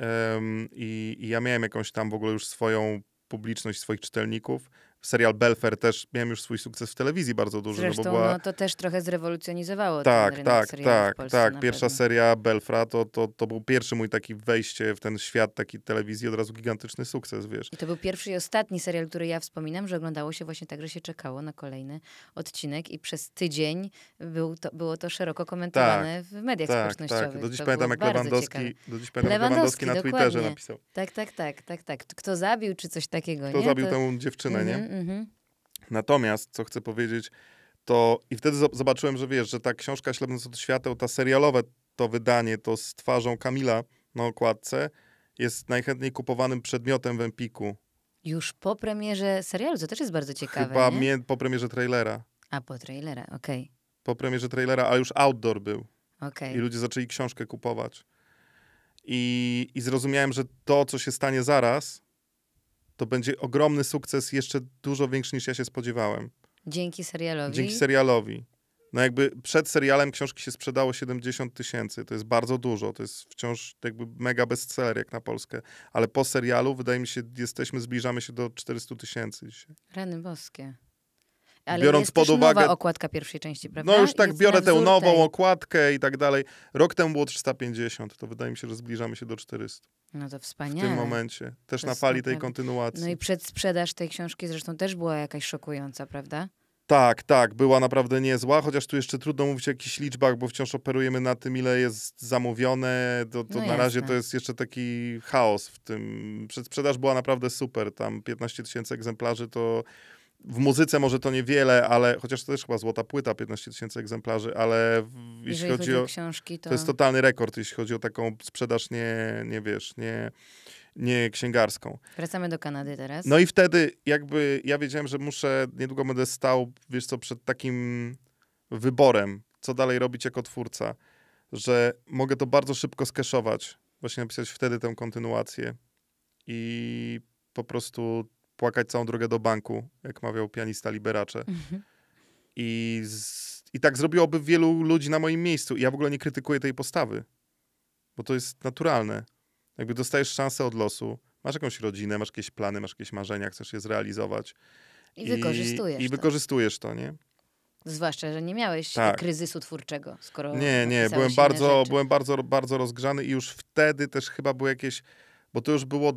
Um, i, I ja miałem jakąś tam w ogóle już swoją publiczność, swoich czytelników serial Belfer też miałem już swój sukces w telewizji bardzo duży. Zresztą, no bo była... no to też trochę zrewolucjonizowało tak, ten tak, tak, tak, Polsce, tak. Pierwsza pewno. seria Belfra to, to, to był pierwszy mój taki wejście w ten świat taki telewizji, od razu gigantyczny sukces, wiesz. I to był pierwszy i ostatni serial, który ja wspominam, że oglądało się właśnie tak, że się czekało na kolejny odcinek i przez tydzień był to, było to szeroko komentowane tak, w mediach tak, społecznościowych. Tak. Do dziś to pamiętam, jak Lewandowski, do dziś pamiętam Lewandowski, na Twitterze dokładnie. napisał. Tak, tak, tak, tak, tak. Kto zabił, czy coś takiego, Kto nie? zabił to... tę dziewczynę, mm -hmm, nie? Mhm, Mhm. Natomiast, co chcę powiedzieć, to i wtedy zobaczyłem, że wiesz, że ta książka Ślepnąc od świateł, ta serialowe to wydanie, to z twarzą Kamila na okładce, jest najchętniej kupowanym przedmiotem w Empiku. Już po premierze serialu, to też jest bardzo ciekawe. Chyba nie? po premierze trailera. A po trailera, okej. Okay. Po premierze trailera, a już outdoor był. Okay. I ludzie zaczęli książkę kupować. I, I zrozumiałem, że to, co się stanie zaraz, to będzie ogromny sukces, jeszcze dużo większy niż ja się spodziewałem. Dzięki serialowi? Dzięki serialowi. No jakby przed serialem książki się sprzedało 70 tysięcy. To jest bardzo dużo. To jest wciąż jakby mega bestseller jak na Polskę. Ale po serialu wydaje mi się, jesteśmy, zbliżamy się do 400 tysięcy dzisiaj. Rany boskie. Ale biorąc pod uwagę. Nowa okładka pierwszej części, prawda? No już tak, jest biorę tę nową tej... okładkę i tak dalej. Rok temu było 350, to wydaje mi się, że zbliżamy się do 400. No to wspaniale. W tym momencie. Też to na fali tej kontynuacji. No i przedsprzedaż tej książki zresztą też była jakaś szokująca, prawda? Tak, tak, była naprawdę niezła, chociaż tu jeszcze trudno mówić o jakichś liczbach, bo wciąż operujemy na tym, ile jest zamówione. To, to no na razie to jest jeszcze taki chaos w tym. Przedsprzedaż była naprawdę super. Tam 15 tysięcy egzemplarzy to w muzyce może to niewiele, ale chociaż to też chyba złota płyta, 15 tysięcy egzemplarzy, ale w, jeśli, chodzi, chodzi o, o, książki, to... to jest totalny rekord, jeśli chodzi o taką sprzedaż nie, nie wiesz, nie, nie księgarską. Wracamy do Kanady teraz. No i wtedy jakby ja wiedziałem, że muszę, niedługo będę stał, wiesz co, przed takim wyborem, co dalej robić jako twórca, że mogę to bardzo szybko skeszować, właśnie napisać wtedy tę kontynuację i po prostu płakać całą drogę do banku, jak mawiał pianista Liberace. Mhm. I, I tak zrobiłoby wielu ludzi na moim miejscu. I ja w ogóle nie krytykuję tej postawy, bo to jest naturalne. Jakby dostajesz szansę od losu, masz jakąś rodzinę, masz jakieś plany, masz jakieś marzenia, chcesz je zrealizować. I, wykorzystujesz. I, wykorzystujesz to, nie? Zwłaszcza, że nie miałeś tak. kryzysu twórczego, skoro. Nie, nie, byłem bardzo, byłem bardzo, bardzo rozgrzany i już wtedy też chyba były jakieś. Bo to już było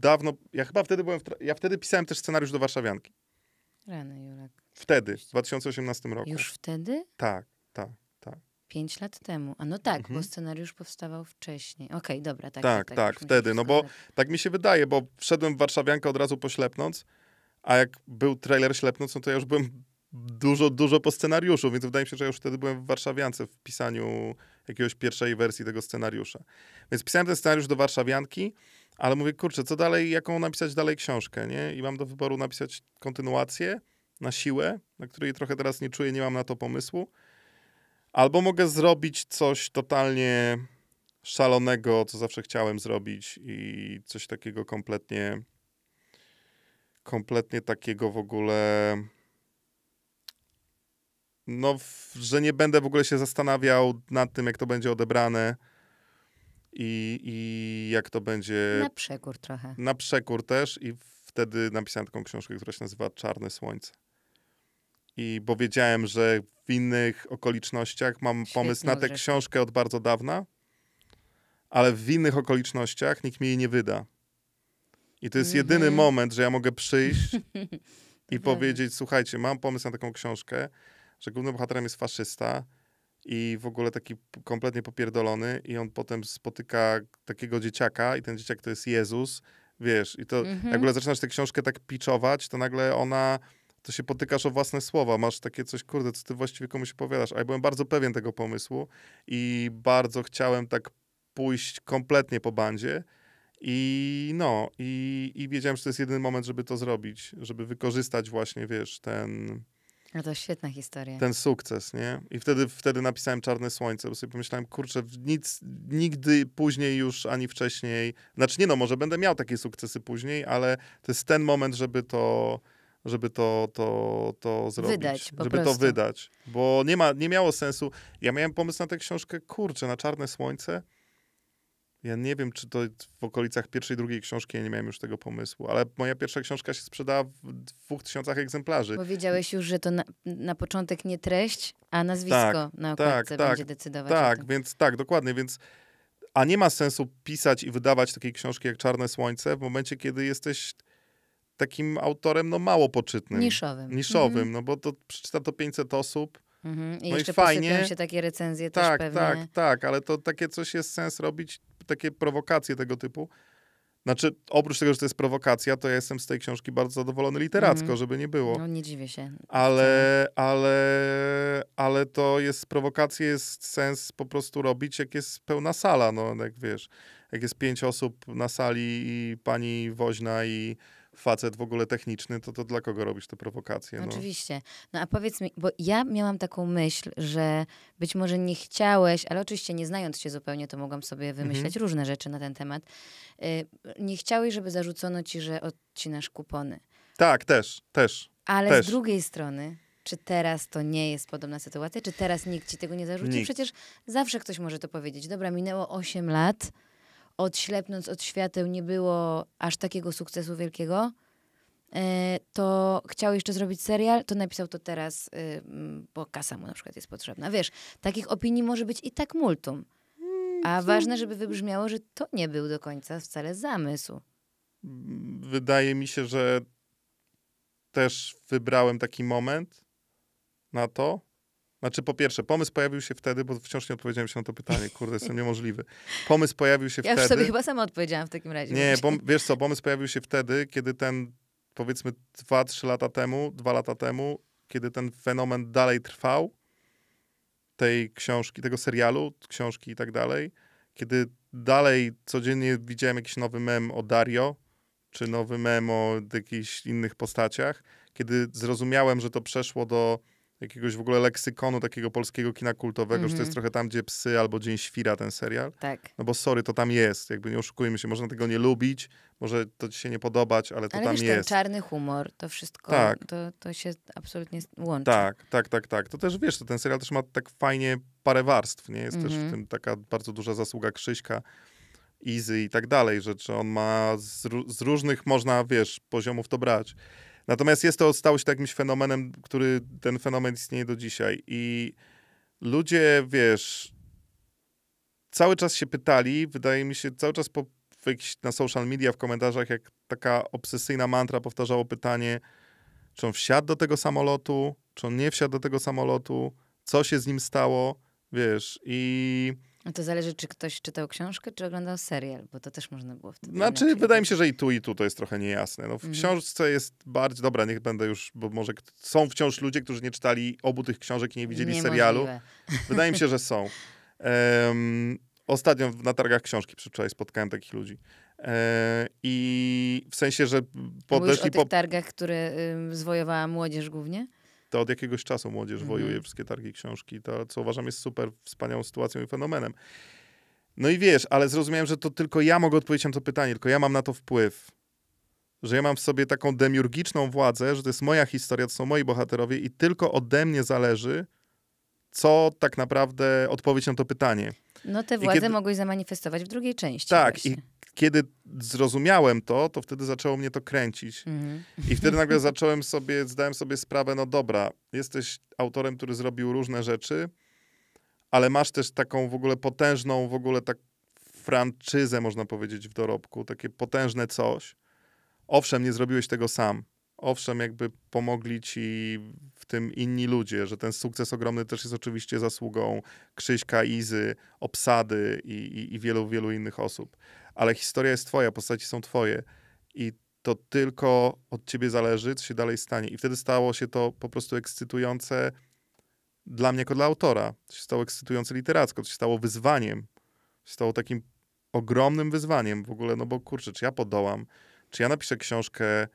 dawno, ja chyba wtedy byłem, w, ja wtedy pisałem też scenariusz do Warszawianki. Rany, Jurek. Wtedy, w 2018 roku. Już wtedy? Tak, tak. tak Pięć lat temu. A no tak, mhm. bo scenariusz powstawał wcześniej. Okej, okay, dobra, tak. Tak, tak, tak, tak wtedy. No bo tak mi się wydaje, bo wszedłem w Warszawiankę od razu po Ślepnoc, a jak był trailer Ślepnoc, no to ja już byłem dużo, dużo po scenariuszu, więc wydaje mi się, że ja już wtedy byłem w Warszawiance w pisaniu jakiegoś pierwszej wersji tego scenariusza. Więc pisałem ten scenariusz do Warszawianki, ale mówię, kurczę, co dalej, jaką napisać dalej książkę, nie? I mam do wyboru napisać kontynuację na siłę, na której trochę teraz nie czuję, nie mam na to pomysłu. Albo mogę zrobić coś totalnie szalonego, co zawsze chciałem zrobić i coś takiego kompletnie kompletnie takiego w ogóle no, że nie będę w ogóle się zastanawiał nad tym, jak to będzie odebrane i, i jak to będzie... Na przekór trochę. Na przekór też i wtedy napisałem taką książkę, która się nazywa Czarne Słońce. I bo wiedziałem, że w innych okolicznościach mam Świetnie pomysł na tę książkę od bardzo dawna, ale w innych okolicznościach nikt mi jej nie wyda. I to jest mm -hmm. jedyny mhm. moment, że ja mogę przyjść i powiedzieć: Słuchajcie, mam pomysł na taką książkę, że głównym bohaterem jest faszysta i w ogóle taki kompletnie popierdolony i on potem spotyka takiego dzieciaka i ten dzieciak to jest Jezus, wiesz, i to mm -hmm. jak w ogóle zaczynasz tę książkę tak piczować, to nagle ona, to się potykasz o własne słowa, masz takie coś, kurde, co ty właściwie komuś opowiadasz, a ja byłem bardzo pewien tego pomysłu i bardzo chciałem tak pójść kompletnie po bandzie, i no, i, i wiedziałem, że to jest jeden moment, żeby to zrobić, żeby wykorzystać właśnie, wiesz, ten, no to świetna historia. Ten sukces, nie? I wtedy, wtedy napisałem Czarne Słońce, bo sobie pomyślałem, kurczę, nic, nigdy później już, ani wcześniej, znaczy nie no, może będę miał takie sukcesy później, ale to jest ten moment, żeby to, żeby to, to, to zrobić. Wydać, żeby prostu. to wydać. Bo nie, ma, nie miało sensu. Ja miałem pomysł na tę książkę, kurczę, na Czarne Słońce, ja nie wiem, czy to w okolicach pierwszej, drugiej książki, ja nie miałem już tego pomysłu, ale moja pierwsza książka się sprzedała w dwóch tysiącach egzemplarzy. Powiedziałeś już, że to na, na początek nie treść, a nazwisko tak, na tak, okładce tak, będzie tak, decydować. Tak, więc tak, dokładnie, więc a nie ma sensu pisać i wydawać takiej książki jak Czarne Słońce w momencie, kiedy jesteś takim autorem no mało poczytnym. Niszowym. Niszowym, mhm. no bo to przeczyta to 500 osób. Mhm. I no jeszcze i fajnie. się takie recenzje tak, też pewnie. Tak, tak, ale to takie coś jest sens robić takie prowokacje tego typu. Znaczy, oprócz tego, że to jest prowokacja, to ja jestem z tej książki bardzo zadowolony literacko, mm. żeby nie było. No nie dziwię się. Ale, ale, ale to jest, prowokacja jest sens po prostu robić, jak jest pełna sala, no jak wiesz, jak jest pięć osób na sali i pani woźna i facet w ogóle techniczny, to, to dla kogo robisz te prowokacje? No. Oczywiście. No a powiedz mi, bo ja miałam taką myśl, że być może nie chciałeś, ale oczywiście nie znając się zupełnie, to mogłam sobie mhm. wymyślać mhm. różne rzeczy na ten temat. Y, nie chciałeś, żeby zarzucono ci, że odcinasz kupony. Tak, też, też. Ale też. z drugiej strony, czy teraz to nie jest podobna sytuacja? Czy teraz nikt ci tego nie zarzuci? Nikt. Przecież zawsze ktoś może to powiedzieć. Dobra, minęło 8 lat odślepnąc od świateł nie było aż takiego sukcesu wielkiego, e, to chciał jeszcze zrobić serial, to napisał to teraz, y, bo kasa mu na przykład jest potrzebna. Wiesz, takich opinii może być i tak multum. Hmm, A ważne, żeby wybrzmiało, że to nie był do końca wcale zamysł. Wydaje mi się, że też wybrałem taki moment na to, znaczy, po pierwsze, pomysł pojawił się wtedy, bo wciąż nie odpowiedziałem się na to pytanie. Kurde, jestem niemożliwy. Pomysł pojawił się ja wtedy. Ja już sobie chyba sama odpowiedziałam w takim razie. Nie, bo, wiesz co, pomysł pojawił się wtedy, kiedy ten, powiedzmy, dwa trzy lata temu, dwa lata temu, kiedy ten fenomen dalej trwał, tej książki, tego serialu, książki i tak dalej, kiedy dalej codziennie widziałem jakiś nowy mem o Dario, czy nowy mem o jakichś innych postaciach, kiedy zrozumiałem, że to przeszło do jakiegoś w ogóle leksykonu takiego polskiego kina kultowego, mm -hmm. że to jest mhm. trochę tam, gdzie psy albo Dzień Świra ten serial. Tak. No bo sorry, to tam jest, jakby nie oszukujmy się, można tego nie lubić, może to ci się nie podobać, ale to ale tam wiesz, jest. Ten czarny humor, to wszystko, tak. to, to się absolutnie łączy. Tak, tak, tak, tak. To też, wiesz, to ten serial też ma tak fajnie parę warstw, nie? Jest mm -hmm. też w mhm. tym taka bardzo duża zasługa Krzyśka, Izy i tak dalej, że on ma z, z różnych, można, wiesz, poziomów to brać. Natomiast jest to, stało się jakimś fenomenem, który ten fenomen istnieje do dzisiaj. I ludzie, wiesz, cały czas się pytali, wydaje mi się, cały czas po, na social media, w komentarzach, jak taka obsesyjna mantra powtarzało pytanie, czy on wsiadł do tego samolotu, czy on nie wsiadł do tego samolotu, co się z nim stało, wiesz, i to zależy, czy ktoś czytał książkę, czy oglądał serial, bo to też można było wtedy. Znaczy, inaczej. wydaje mi się, że i tu, i tu to jest trochę niejasne. No, w mhm. książce jest bardzo. Dobra, niech będę już, bo może są wciąż ludzie, którzy nie czytali obu tych książek i nie widzieli Niemożliwe. serialu. Wydaje mi się, że są. Um, ostatnio na targach książki przedwczoraj spotkałem takich ludzi. E, I w sensie, że podeszli Mówisz o tych targach, które zwojowała młodzież głównie? to od jakiegoś czasu młodzież mhm. wojuje wszystkie targi książki, to, co uważam jest super wspaniałą sytuacją i fenomenem. No i wiesz, ale zrozumiałem, że to tylko ja mogę odpowiedzieć na to pytanie, tylko ja mam na to wpływ. Że ja mam w sobie taką demiurgiczną władzę, że to jest moja historia, to są moi bohaterowie i tylko ode mnie zależy, co tak naprawdę odpowiedź na to pytanie. No te władze kiedy... mogłeś zamanifestować w drugiej części. Tak, właśnie. i kiedy zrozumiałem to, to wtedy zaczęło mnie to kręcić. Mhm. I wtedy nagle zacząłem sobie, zdałem sobie sprawę, no dobra, jesteś autorem, który zrobił różne rzeczy, ale masz też taką w ogóle potężną, w ogóle tak franczyzę, można powiedzieć, w dorobku, takie potężne coś. Owszem, nie zrobiłeś tego sam. Owszem, jakby pomogli ci w tym inni ludzie, że ten sukces ogromny też jest oczywiście zasługą Krzyśka, Izy, Obsady i, i, i wielu, wielu innych osób ale historia jest twoja, postaci są twoje i to tylko od ciebie zależy, co się dalej stanie. I wtedy stało się to po prostu ekscytujące dla mnie jako dla autora. To się stało ekscytujące literacko, to się stało wyzwaniem. To się stało takim ogromnym wyzwaniem w ogóle, no bo kurczę, czy ja podołam, czy ja napiszę książkę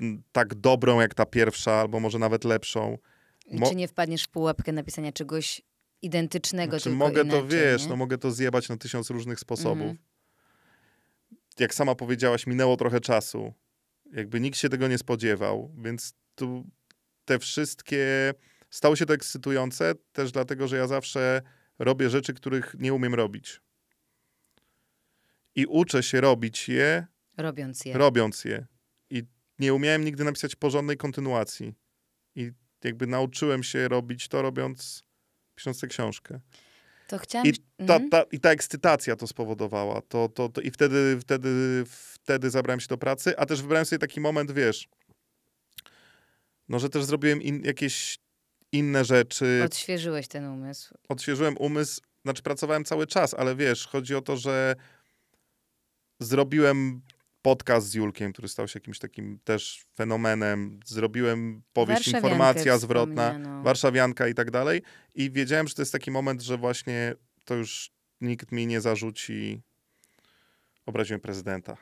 mm, tak dobrą jak ta pierwsza, albo może nawet lepszą. Mo- I czy nie wpadniesz w pułapkę napisania czegoś identycznego, znaczy, tylko mogę inaczej, to, wiesz, nie? no mogę to zjebać na tysiąc różnych sposobów. Mhm. Jak sama powiedziałaś, minęło trochę czasu. Jakby nikt się tego nie spodziewał, więc tu te wszystkie... Stało się to ekscytujące też dlatego, że ja zawsze robię rzeczy, których nie umiem robić. I uczę się robić je. Robiąc je. Robiąc je. I nie umiałem nigdy napisać porządnej kontynuacji. I jakby nauczyłem się robić to, robiąc książce książkę. To chciałam... I ta, mhm. ta, i ta ekscytacja to spowodowała. To, to, to, I wtedy, wtedy, wtedy zabrałem się do pracy, a też wybrałem sobie taki moment, wiesz, no, że też zrobiłem in, jakieś inne rzeczy. Odświeżyłeś ten umysł. Odświeżyłem umysł, znaczy pracowałem cały czas, ale wiesz, chodzi o to, że zrobiłem podcast z Julkiem, który stał się jakimś takim też fenomenem. Zrobiłem powieść Informacja Zwrotna, no. Warszawianka i tak dalej. I wiedziałem, że to jest taki moment, że właśnie to już nikt mi nie zarzuci obraziłem prezydenta.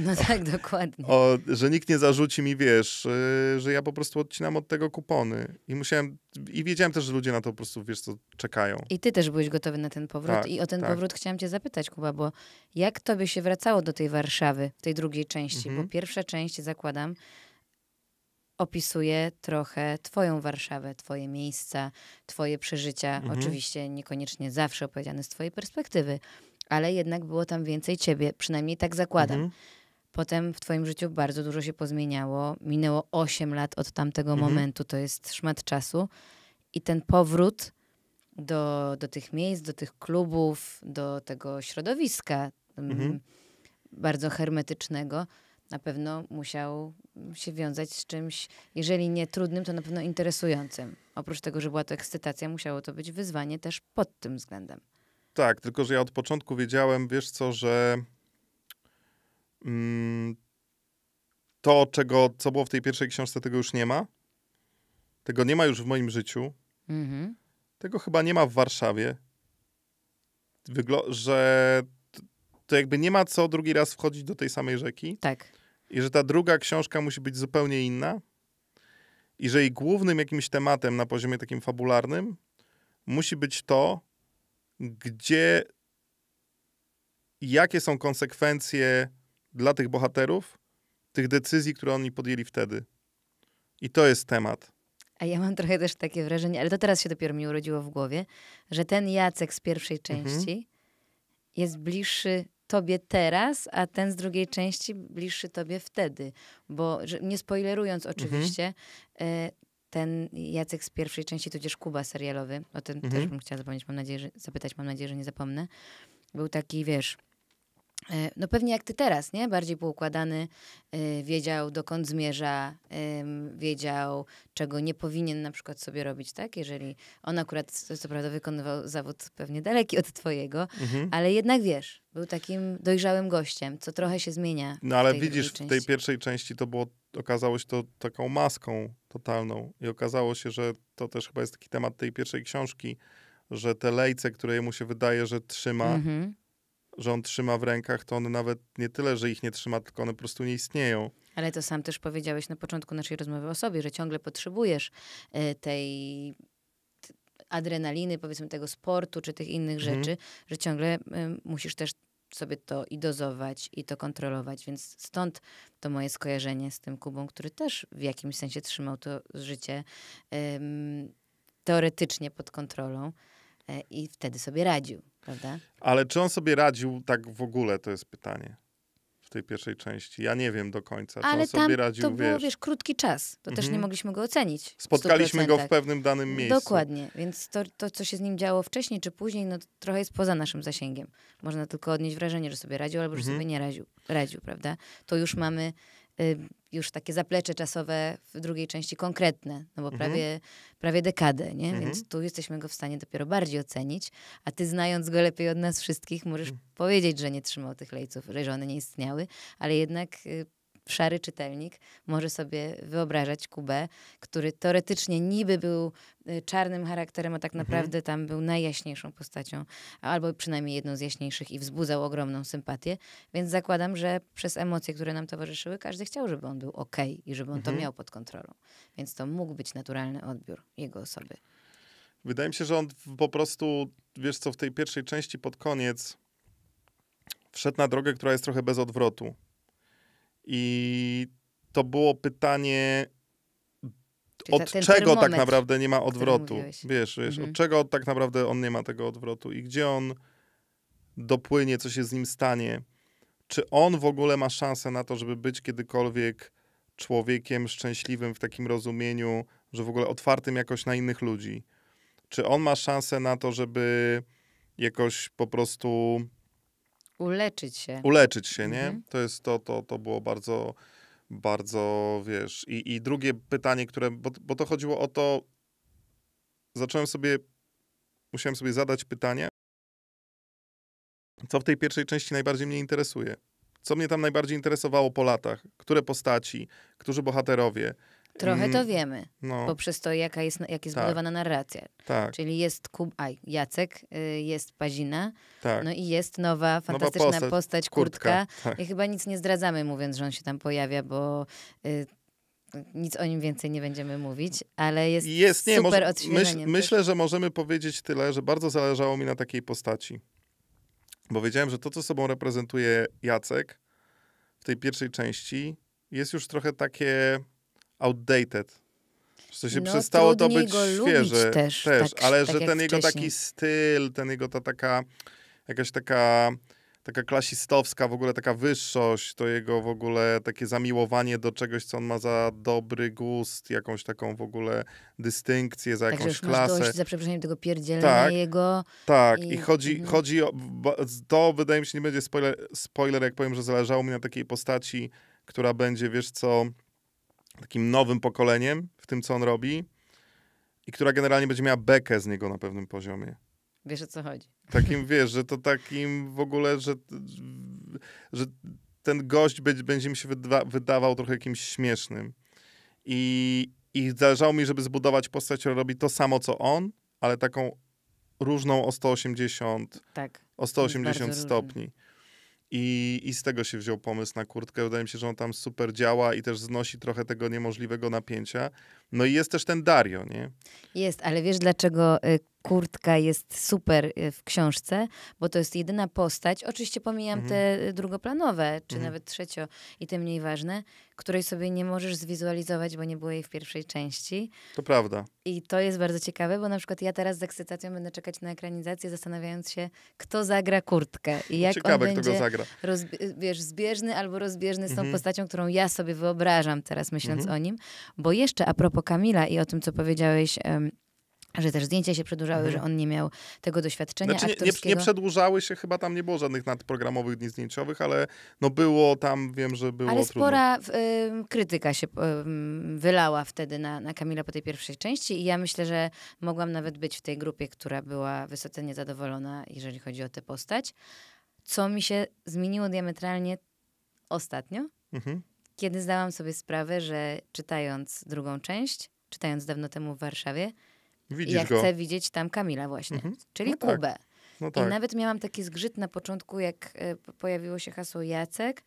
No tak, dokładnie. O, że nikt nie zarzuci mi, wiesz, y, że ja po prostu odcinam od tego kupony. I musiałem, i wiedziałem też, że ludzie na to po prostu, wiesz co, czekają. I ty też byłeś gotowy na ten powrót. Tak, I o ten tak. powrót chciałam cię zapytać, Kuba, bo jak tobie się wracało do tej Warszawy, tej drugiej części? Mhm. Bo pierwsza część, zakładam, opisuje trochę Twoją Warszawę, Twoje miejsca, Twoje przeżycia. Mhm. Oczywiście niekoniecznie zawsze opowiedziane z Twojej perspektywy ale jednak było tam więcej ciebie, przynajmniej tak zakładam. Mhm. Potem w Twoim życiu bardzo dużo się pozmieniało. Minęło 8 lat od tamtego mhm. momentu, to jest szmat czasu. I ten powrót do, do tych miejsc, do tych klubów, do tego środowiska mm, mhm. bardzo hermetycznego, na pewno musiał się wiązać z czymś, jeżeli nie trudnym, to na pewno interesującym. Oprócz tego, że była to ekscytacja, musiało to być wyzwanie też pod tym względem tak, tylko że ja od początku wiedziałem, wiesz co, że mm, to, czego, co było w tej pierwszej książce, tego już nie ma. Tego nie ma już w moim życiu. Mhm. Tego chyba nie ma w Warszawie. że to jakby nie ma co drugi raz wchodzić do tej samej rzeki. Tak. I że ta druga książka musi być zupełnie inna. I że jej głównym jakimś tematem na poziomie takim fabularnym musi być to, gdzie jakie są konsekwencje dla tych bohaterów, tych decyzji, które oni podjęli wtedy. I to jest temat. A ja mam trochę też takie wrażenie, ale to teraz się dopiero mi urodziło w głowie, że ten Jacek z pierwszej mhm. części mhm. jest bliższy tobie teraz, a ten z drugiej części bliższy tobie wtedy. Bo że, nie spoilerując mhm. oczywiście, mhm ten Jacek z pierwszej części, tudzież Kuba serialowy, o tym mhm. też bym chciała zapomnieć, mam nadzieję, że, zapytać, mam nadzieję, że nie zapomnę, był taki, wiesz, E, no pewnie jak ty teraz, nie? Bardziej poukładany, e, wiedział dokąd zmierza, wiedział czego nie powinien na przykład sobie robić, tak? Jeżeli on akurat, co, co prawda, wykonywał zawód pewnie daleki od twojego, mhm. ale jednak wiesz, był takim dojrzałym gościem, co trochę się zmienia. No ale widzisz, w tej pierwszej części to było, okazało się to taką maską totalną i okazało się, że to też chyba jest taki temat tej pierwszej książki, że te lejce, które mu się wydaje, że trzyma, mhm że on trzyma w rękach, to one nawet nie tyle, że ich nie trzyma, tylko one po prostu nie istnieją. Ale to sam też powiedziałeś na początku naszej rozmowy o sobie, że ciągle potrzebujesz e, tej adrenaliny, powiedzmy tego sportu czy tych innych mhm. rzeczy, że ciągle e, musisz też sobie to i dozować, i to kontrolować. Więc stąd to moje skojarzenie z tym Kubą, który też w jakimś sensie trzymał to życie um, teoretycznie pod kontrolą. E, i wtedy sobie radził, prawda? Ale czy on sobie radził tak w ogóle, to jest pytanie w tej pierwszej części. Ja nie wiem do końca, Ale czy on sobie radził, to było, wiesz... krótki czas. To mhm. też nie mhm. mogliśmy go ocenić. Spotkaliśmy go w pewnym danym miejscu. Dokładnie. Więc to, to, co się z nim działo wcześniej czy później, no trochę jest poza naszym zasięgiem. Można tylko odnieść wrażenie, że sobie radził albo że mhm. sobie nie radził, radził, prawda? To już mamy Y, już takie zaplecze czasowe w drugiej części konkretne, no bo mhm. prawie, prawie dekadę, nie? Mhm. Więc tu jesteśmy go w stanie dopiero bardziej ocenić, a ty znając go lepiej od nas wszystkich, możesz mhm. powiedzieć, że nie trzymał tych lejców, że one nie istniały, ale jednak y, szary czytelnik może sobie wyobrażać Kubę, który teoretycznie niby był y, czarnym charakterem, a tak mhm. naprawdę mhm. tam był najjaśniejszą postacią, albo przynajmniej jedną z jaśniejszych i wzbudzał ogromną sympatię. Więc zakładam, że przez emocje, które nam towarzyszyły, każdy chciał, żeby on był ok i żeby on mhm. to miał pod kontrolą. Więc to mógł być naturalny odbiór jego osoby. Wydaje mi się, że on po prostu, wiesz co, w tej pierwszej części pod koniec wszedł na drogę, która jest trochę bez odwrotu. I to było pytanie, od czego tak naprawdę nie ma odwrotu. Wiesz, wiesz mhm. od czego tak naprawdę on nie ma tego odwrotu i gdzie on dopłynie, co się z nim stanie. Czy on w ogóle ma szansę na to, żeby być kiedykolwiek człowiekiem szczęśliwym w takim rozumieniu, że w ogóle otwartym jakoś na innych ludzi? Czy on ma szansę na to, żeby jakoś po prostu Uleczyć się. Uleczyć się, nie? Mhm. To jest to, to, to było bardzo, bardzo, wiesz. I, i drugie pytanie, które, bo, bo to chodziło o to, zacząłem sobie, musiałem sobie zadać pytanie, co w tej pierwszej części najbardziej mnie interesuje? Co mnie tam najbardziej interesowało po latach? Które postaci? Którzy bohaterowie? Trochę to mm, wiemy, no, poprzez to, jaka jest, jak jest tak, budowana narracja. Tak. Czyli jest Kub, aj, Jacek, y, jest Pazina, tak. no i jest nowa, fantastyczna nowa postać, postać, Kurtka. kurtka. Tak. I chyba nic nie zdradzamy, mówiąc, że on się tam pojawia, bo... Y, nic o nim więcej nie będziemy mówić, ale jest, jest nie, super może, myśl, Myślę, że możemy powiedzieć tyle, że bardzo zależało mi na takiej postaci. Bo wiedziałem, że to, co sobą reprezentuje Jacek w tej pierwszej części, jest już trochę takie outdated. W sensie no, przestało to być świeże też, też tak, ale tak że ten jego wcześniej. taki styl, ten jego ta taka jakaś taka taka klasistowska, w ogóle taka wyższość, to jego w ogóle takie zamiłowanie do czegoś, co on ma za dobry gust, jakąś taką w ogóle dystynkcję, za jakąś Także klasę. Dość, za przeproszeniem tego pierdzielenia tak, jego. Tak, i, i chodzi, mhm. chodzi o, to wydaje mi się nie będzie spoiler, spoiler, jak powiem, że zależało mi na takiej postaci, która będzie, wiesz co, takim nowym pokoleniem w tym, co on robi i która generalnie będzie miała bekę z niego na pewnym poziomie. Wiesz, o co chodzi. Takim, wiesz, że to takim w ogóle, że, że ten gość będzie, będzie mi się wydawał trochę jakimś śmiesznym. I, I zależało mi, żeby zbudować postać, która robi to samo, co on, ale taką różną o 180, tak, o 180 stopni. Różny. I, I z tego się wziął pomysł na kurtkę. Wydaje mi się, że on tam super działa i też znosi trochę tego niemożliwego napięcia. No i jest też ten Dario, nie? Jest, ale wiesz dlaczego y, kurtka jest super y, w książce? Bo to jest jedyna postać, oczywiście pomijam mhm. te y, drugoplanowe, czy mhm. nawet trzecio i te mniej ważne, której sobie nie możesz zwizualizować, bo nie było jej w pierwszej części. To prawda. I to jest bardzo ciekawe, bo na przykład ja teraz z ekscytacją będę czekać na ekranizację, zastanawiając się, kto zagra kurtkę i no jak ciekawe, on będzie zagra. wiesz, zbieżny albo rozbieżny z tą mhm. postacią, którą ja sobie wyobrażam teraz, myśląc mhm. o nim. Bo jeszcze a propos propos Kamila i o tym, co powiedziałeś że też zdjęcia się przedłużały, mhm. że on nie miał tego doświadczenia znaczy, nie, nie, przedłużały się, chyba tam nie było żadnych nadprogramowych dni zdjęciowych, ale no było tam, wiem, że było Ale spora y, krytyka się y, wylała wtedy na, na Kamila po tej pierwszej części i ja myślę, że mogłam nawet być w tej grupie, która była wysoce niezadowolona, jeżeli chodzi o tę postać. Co mi się zmieniło diametralnie ostatnio, mhm kiedy zdałam sobie sprawę, że czytając drugą część, czytając dawno temu w Warszawie, Widzisz ja go. chcę widzieć tam Kamila właśnie, mhm. czyli no tak. Kubę. No tak. No tak. I nawet miałam taki zgrzyt na początku, jak y, pojawiło się hasło Jacek.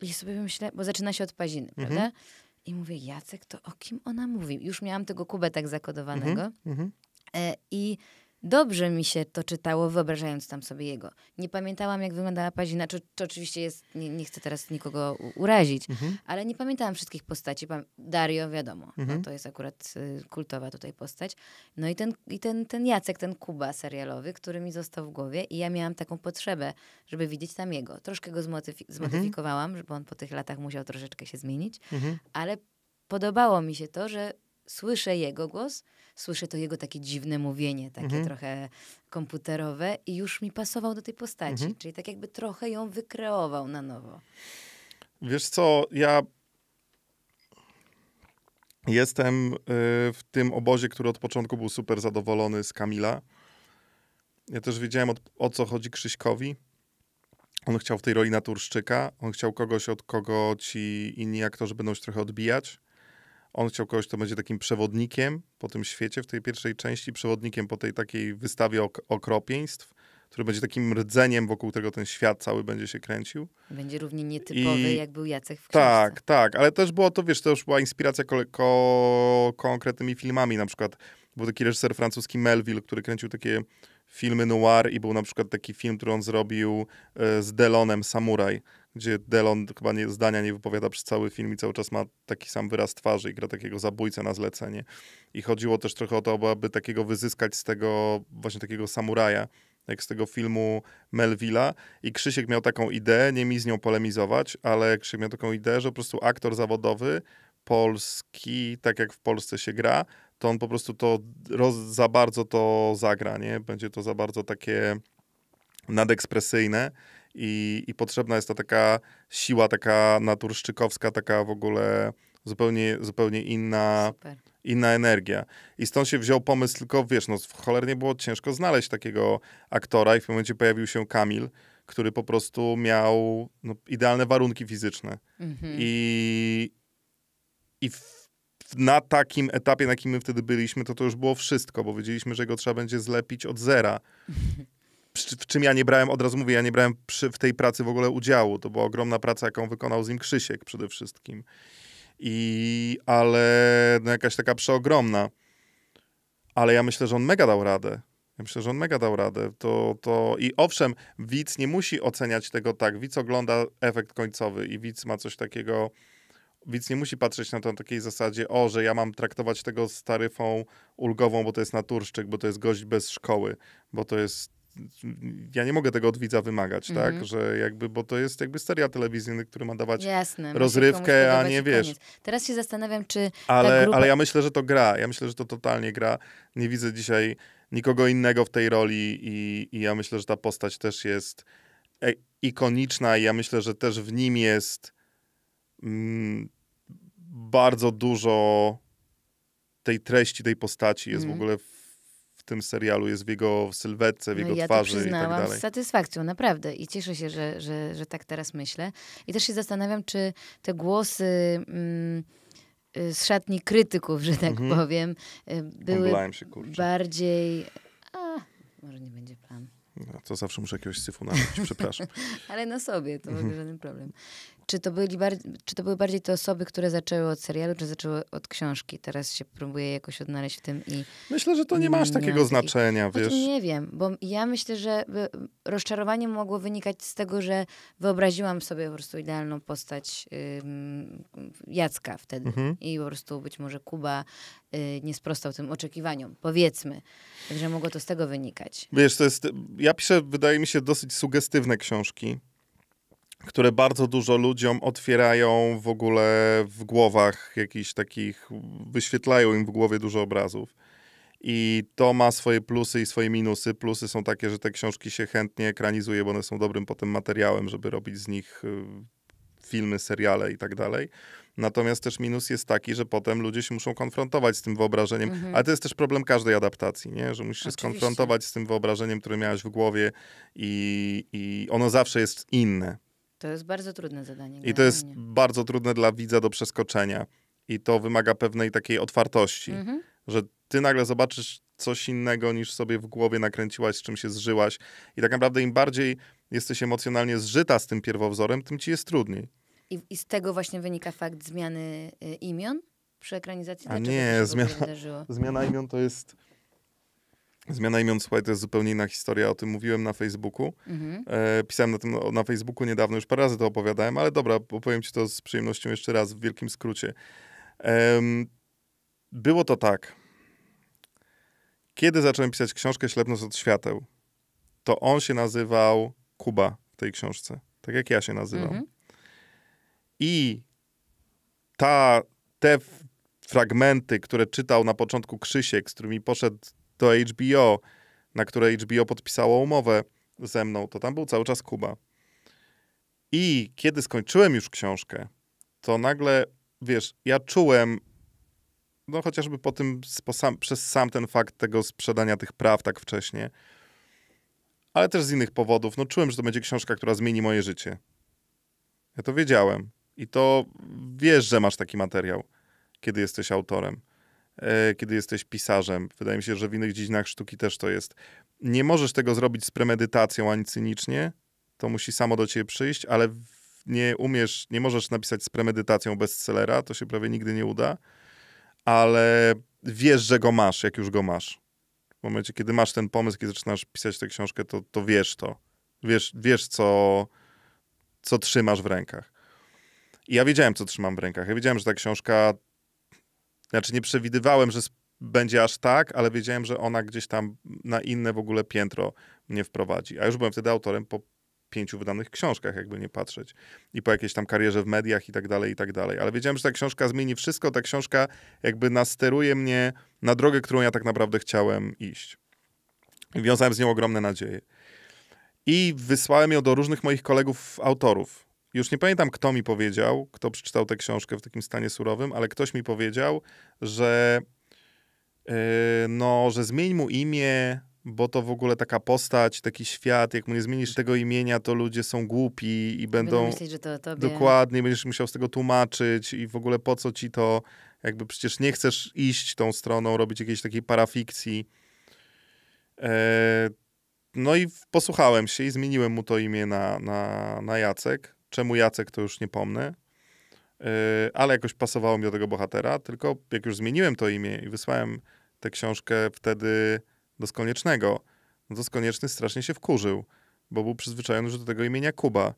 I sobie myślę, bo zaczyna się od Paziny, mhm. prawda? I mówię, Jacek, to o kim ona mówi? Już miałam tego Kubę tak zakodowanego. Mhm. Y, I Dobrze mi się to czytało, wyobrażając tam sobie jego. Nie pamiętałam, jak wyglądała Pazina, to, oczywiście jest, nie, nie, chcę teraz nikogo urazić, mhm. ale nie pamiętałam wszystkich postaci. Dario, wiadomo, no mhm. no, to jest akurat y, kultowa tutaj postać. No i, ten, i ten, ten Jacek, ten Kuba serialowy, który mi został w głowie i ja miałam taką potrzebę, żeby widzieć tam jego. Troszkę go zmodyfi mhm. zmodyfikowałam, mhm. bo on po tych latach musiał troszeczkę się zmienić, mhm. ale podobało mi się to, że słyszę jego głos, słyszę to jego takie dziwne mówienie, takie mhm. trochę komputerowe i już mi pasował do tej postaci, mhm. czyli tak jakby trochę ją wykreował na nowo. Wiesz co, ja jestem y, w tym obozie, który od początku był super zadowolony z Kamila. Ja też wiedziałem od, o co chodzi Krzyśkowi. On chciał w tej roli naturszczyka, on chciał kogoś, od kogo ci inni aktorzy będą się trochę odbijać on chciał kogoś, kto będzie takim przewodnikiem po tym świecie w tej pierwszej części, przewodnikiem po tej takiej wystawie ok okropieństw, który będzie takim rdzeniem, wokół którego ten świat cały będzie się kręcił. Będzie równie nietypowy, I... jak był Jacek w książce. Tak, tak, ale też było to, wiesz, to już była inspiracja ko ko konkretnymi filmami, na przykład był taki reżyser francuski Melville, który kręcił takie filmy noir i był na przykład taki film, który on zrobił e, z Delonem, Samuraj, gdzie Delon chyba nie, zdania nie wypowiada przez cały film i cały czas ma taki sam wyraz twarzy i gra takiego zabójcę na zlecenie. I chodziło też trochę o to, aby takiego wyzyskać z tego właśnie takiego samuraja, jak z tego filmu Melvilla. I Krzysiek miał taką ideę, nie mi z nią polemizować, ale Krzysiek miał taką ideę, że po prostu aktor zawodowy polski, tak jak w Polsce się gra, to on po prostu to roz, za bardzo to zagra, nie? Będzie to za bardzo takie nadekspresyjne i, i potrzebna jest ta taka siła, taka naturszczykowska, taka w ogóle zupełnie, zupełnie inna. inna energia. I stąd się wziął pomysł, tylko wiesz, no cholernie było ciężko znaleźć takiego aktora i w momencie pojawił się Kamil, który po prostu miał no, idealne warunki fizyczne. Mhm. I, i w, na takim etapie, na jakim my wtedy byliśmy, to to już było wszystko, bo wiedzieliśmy, że go trzeba będzie zlepić od zera. w czym ja nie brałem, od razu mówię, ja nie brałem przy, w tej pracy w ogóle udziału. To była ogromna praca, jaką wykonał z nim Krzysiek przede wszystkim. I, ale no jakaś taka przeogromna. Ale ja myślę, że on mega dał radę. Ja myślę, że on mega dał radę. To, to... I owszem, widz nie musi oceniać tego tak. Widz ogląda efekt końcowy i widz ma coś takiego... Widz nie musi patrzeć na to na takiej zasadzie, o, że ja mam traktować tego z taryfą ulgową, bo to jest naturszczyk, bo to jest gość bez szkoły, bo to jest ja nie mogę tego od widza wymagać, mm -hmm. tak? Mhm. Że jakby, bo to jest jakby seria telewizyjny, który ma dawać Jasne, no, rozrywkę, a nie wiesz. Teraz się zastanawiam, czy. Ale, grupa... ale ja myślę, że to gra. Ja myślę, że to totalnie gra. Nie widzę dzisiaj nikogo innego w tej roli i, i ja myślę, że ta postać też jest e ikoniczna i ja myślę, że też w nim jest mm, bardzo dużo tej treści, tej postaci jest mm. w mhm. ogóle w w tym serialu jest w jego sylwetce, w no jego ja twarzy to i tak dalej. z satysfakcją, naprawdę. I cieszę się, że, że, że tak teraz myślę. I też się zastanawiam, czy te głosy... Mm, y, z szatni krytyków, że tak mhm. powiem, y, były się, bardziej... A, może nie będzie plan. No, to zawsze muszę jakiegoś syfu narobić, przepraszam. Ale na sobie, to w ogóle żaden problem. Czy to, byli czy to były bardziej te osoby, które zaczęły od serialu, czy zaczęły od książki? Teraz się próbuję jakoś odnaleźć w tym i... Myślę, że to nie masz takiego znaczenia, znaczy, wiesz. Nie wiem, bo ja myślę, że rozczarowanie mogło wynikać z tego, że wyobraziłam sobie po prostu idealną postać ym, Jacka wtedy. Mhm. I po prostu być może Kuba y, nie sprostał tym oczekiwaniom, powiedzmy. Także mogło to z tego wynikać. Wiesz, to jest... Ja piszę, wydaje mi się, dosyć sugestywne książki które bardzo dużo ludziom otwierają w ogóle w głowach jakichś takich, wyświetlają im w głowie dużo obrazów. I to ma swoje plusy i swoje minusy. Plusy są takie, że te książki się chętnie ekranizuje, bo one są dobrym potem materiałem, żeby robić z nich y, filmy, seriale i tak dalej. Natomiast też minus jest taki, że potem ludzie się muszą konfrontować z tym wyobrażeniem. Mhm. Ale to jest też problem każdej adaptacji, nie? że musisz się skonfrontować z tym wyobrażeniem, które miałeś w głowie i, i ono zawsze jest inne. To jest bardzo trudne zadanie. I to jest bardzo trudne dla widza do przeskoczenia. I to wymaga pewnej takiej otwartości, mhm. że ty nagle zobaczysz coś innego niż sobie w głowie nakręciłaś, z czym się zżyłaś. I tak naprawdę im bardziej jesteś emocjonalnie zżyta z tym pierwowzorem, tym ci jest trudniej. I, i z tego właśnie wynika fakt zmiany y, imion przy ekranizacji? A nie, zmiana, zmiana imion to jest Zmiana imion, słuchaj, to jest zupełnie inna historia, o tym mówiłem na Facebooku. Mhm. E, pisałem na tym na Facebooku niedawno, już parę razy to opowiadałem, ale dobra, opowiem ci to z przyjemnością jeszcze raz w wielkim skrócie. E, było to tak. Kiedy zacząłem pisać książkę Ślepnąc od świateł, to on się nazywał Kuba w tej książce, tak jak ja się nazywam. Mhm. I ta, te fragmenty, które czytał na początku Krzysiek, z którymi poszedł do HBO, na które HBO podpisało umowę ze mną, to tam był cały czas Kuba. I kiedy skończyłem już książkę, to nagle, wiesz, ja czułem, no chociażby po tym, po sam, przez sam ten fakt tego sprzedania tych praw tak wcześnie, ale też z innych powodów, no czułem, że to będzie książka, która zmieni moje życie. Ja to wiedziałem. I to wiesz, że masz taki materiał, kiedy jesteś autorem. E, kiedy jesteś pisarzem. Wydaje mi się, że w innych dziedzinach sztuki też to jest. Nie możesz tego zrobić z premedytacją ani cynicznie. To musi samo do ciebie przyjść, ale nie umiesz, nie możesz napisać z premedytacją bestsellera, to się prawie nigdy nie uda, ale wiesz, że go masz, jak już go masz. W momencie, kiedy masz ten pomysł, kiedy zaczynasz pisać tę książkę, to, to wiesz to. Wiesz, wiesz co, co trzymasz w rękach. I ja wiedziałem, co trzymam w rękach. Ja wiedziałem, że ta książka znaczy nie przewidywałem, że będzie aż tak, ale wiedziałem, że ona gdzieś tam na inne w ogóle piętro mnie wprowadzi. A już byłem wtedy autorem po pięciu wydanych książkach, jakby nie patrzeć. I po jakiejś tam karierze w mediach i tak dalej, i tak dalej. Ale wiedziałem, że ta książka zmieni wszystko, ta książka jakby nasteruje mnie na drogę, którą ja tak naprawdę chciałem iść. I wiązałem z nią ogromne nadzieje. I wysłałem ją do różnych moich kolegów autorów już nie pamiętam, kto mi powiedział, kto przeczytał tę książkę w takim stanie surowym, ale ktoś mi powiedział, że e, no, że zmień mu imię, bo to w ogóle taka postać, taki świat, jak mu nie zmienisz tego imienia, to ludzie są głupi i będą, będą myśleć, że to tobie... dokładnie, będziesz musiał z tego tłumaczyć i w ogóle po co ci to, jakby przecież nie chcesz iść tą stroną, robić jakiejś takiej parafikcji. E, no i posłuchałem się i zmieniłem mu to imię na, na, na Jacek. Czemu Jacek, to już nie pomnę. Yy, ale jakoś pasowało mi do tego bohatera, tylko jak już zmieniłem to imię i wysłałem tę książkę wtedy do Skoniecznego, no to Skonieczny strasznie się wkurzył, bo był przyzwyczajony już do tego imienia Kuba.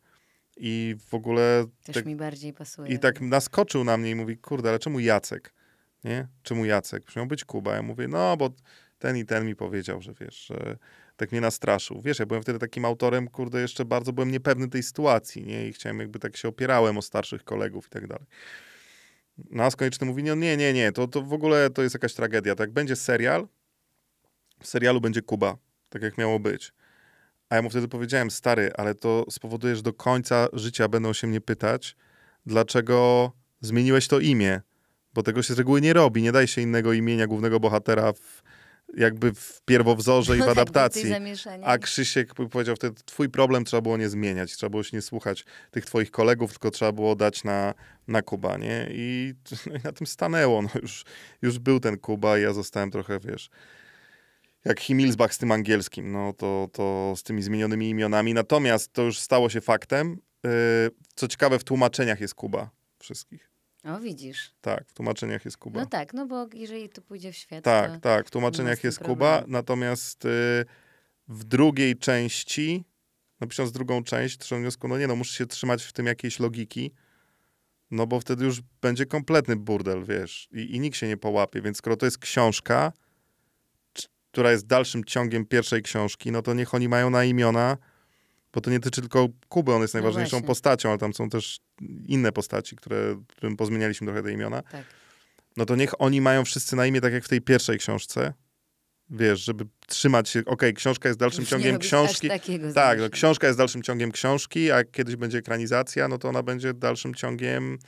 I w ogóle... Też tak, mi bardziej pasuje. I tak, tak. naskoczył na mnie i mówi, kurde, ale czemu Jacek? Nie? Czemu Jacek? Musiał miał być Kuba. Ja mówię, no bo ten i ten mi powiedział, że wiesz, że tak mnie nastraszył. Wiesz, ja byłem wtedy takim autorem, kurde, jeszcze bardzo byłem niepewny tej sytuacji, nie? I chciałem jakby tak się opierałem o starszych kolegów i tak dalej. No a skończny mówi, no, nie, nie, nie, to, to w ogóle to jest jakaś tragedia. Tak, będzie serial, w serialu będzie Kuba, tak jak miało być. A ja mu wtedy powiedziałem, stary, ale to spowoduje, że do końca życia będą się mnie pytać, dlaczego zmieniłeś to imię, bo tego się z reguły nie robi, nie daj się innego imienia głównego bohatera w, jakby w pierwowzorze i w adaptacji. A Krzysiek powiedział wtedy, twój problem trzeba było nie zmieniać, trzeba było się nie słuchać tych twoich kolegów, tylko trzeba było dać na, na Kuba, nie? I, no i na tym stanęło, no już, już był ten Kuba i ja zostałem trochę, wiesz, jak Himilsbach z tym angielskim, no to, to z tymi zmienionymi imionami. Natomiast to już stało się faktem. Yy, co ciekawe, w tłumaczeniach jest Kuba wszystkich. O, widzisz. Tak, w tłumaczeniach jest Kuba. No tak, no bo jeżeli to pójdzie w świat. Tak, to tak, w tłumaczeniach jest Kuba, natomiast y, w drugiej części, no pisząc drugą część, doszedłem wniosku, no nie no, muszę się trzymać w tym jakiejś logiki, no bo wtedy już będzie kompletny burdel, wiesz, i, i nikt się nie połapie, więc skoro to jest książka, która jest dalszym ciągiem pierwszej książki, no to niech oni mają na imiona bo to nie tyczy tylko Kuby, on jest no najważniejszą no postacią, ale tam są też inne postaci, które, którym pozmienialiśmy trochę te imiona. Tak. No to niech oni mają wszyscy na imię, tak jak w tej pierwszej książce, wiesz, żeby trzymać się, okej, okay, książka jest dalszym Już ciągiem książki. tak, no, książka jest dalszym ciągiem książki, a jak kiedyś będzie ekranizacja, no to ona będzie dalszym ciągiem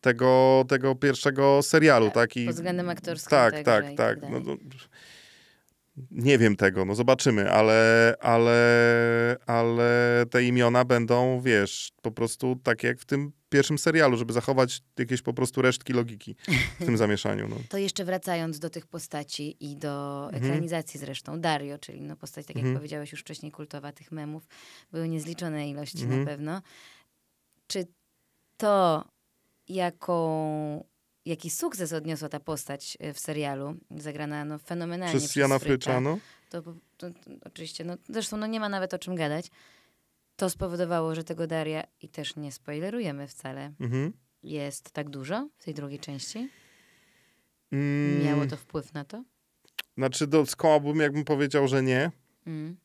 tego, tego pierwszego serialu, tak? tak? I, Pod względem aktorskim. Tak, tak, tak. tak no, no, nie wiem tego, no zobaczymy, ale, ale, ale te imiona będą, wiesz, po prostu tak jak w tym pierwszym serialu, żeby zachować jakieś po prostu resztki logiki w tym zamieszaniu. No. To jeszcze wracając do tych postaci i do mhm. ekranizacji mhm. zresztą, Dario, czyli no postać, tak jak mhm. powiedziałeś już wcześniej, kultowa tych memów, były niezliczone ilości mhm. na pewno. Czy to, jaką jaki sukces odniosła ta postać e, w serialu, zagrana no, fenomenalnie przez, przez Jana Frycza, no? To, to, to, oczywiście, no, zresztą no, nie ma nawet o czym gadać. To spowodowało, że tego Daria, i też nie spoilerujemy wcale, mhm. jest tak dużo w tej drugiej części? Mm. Miało to wpływ na to? Znaczy, skłamałbym, jakbym powiedział, że nie. Mm.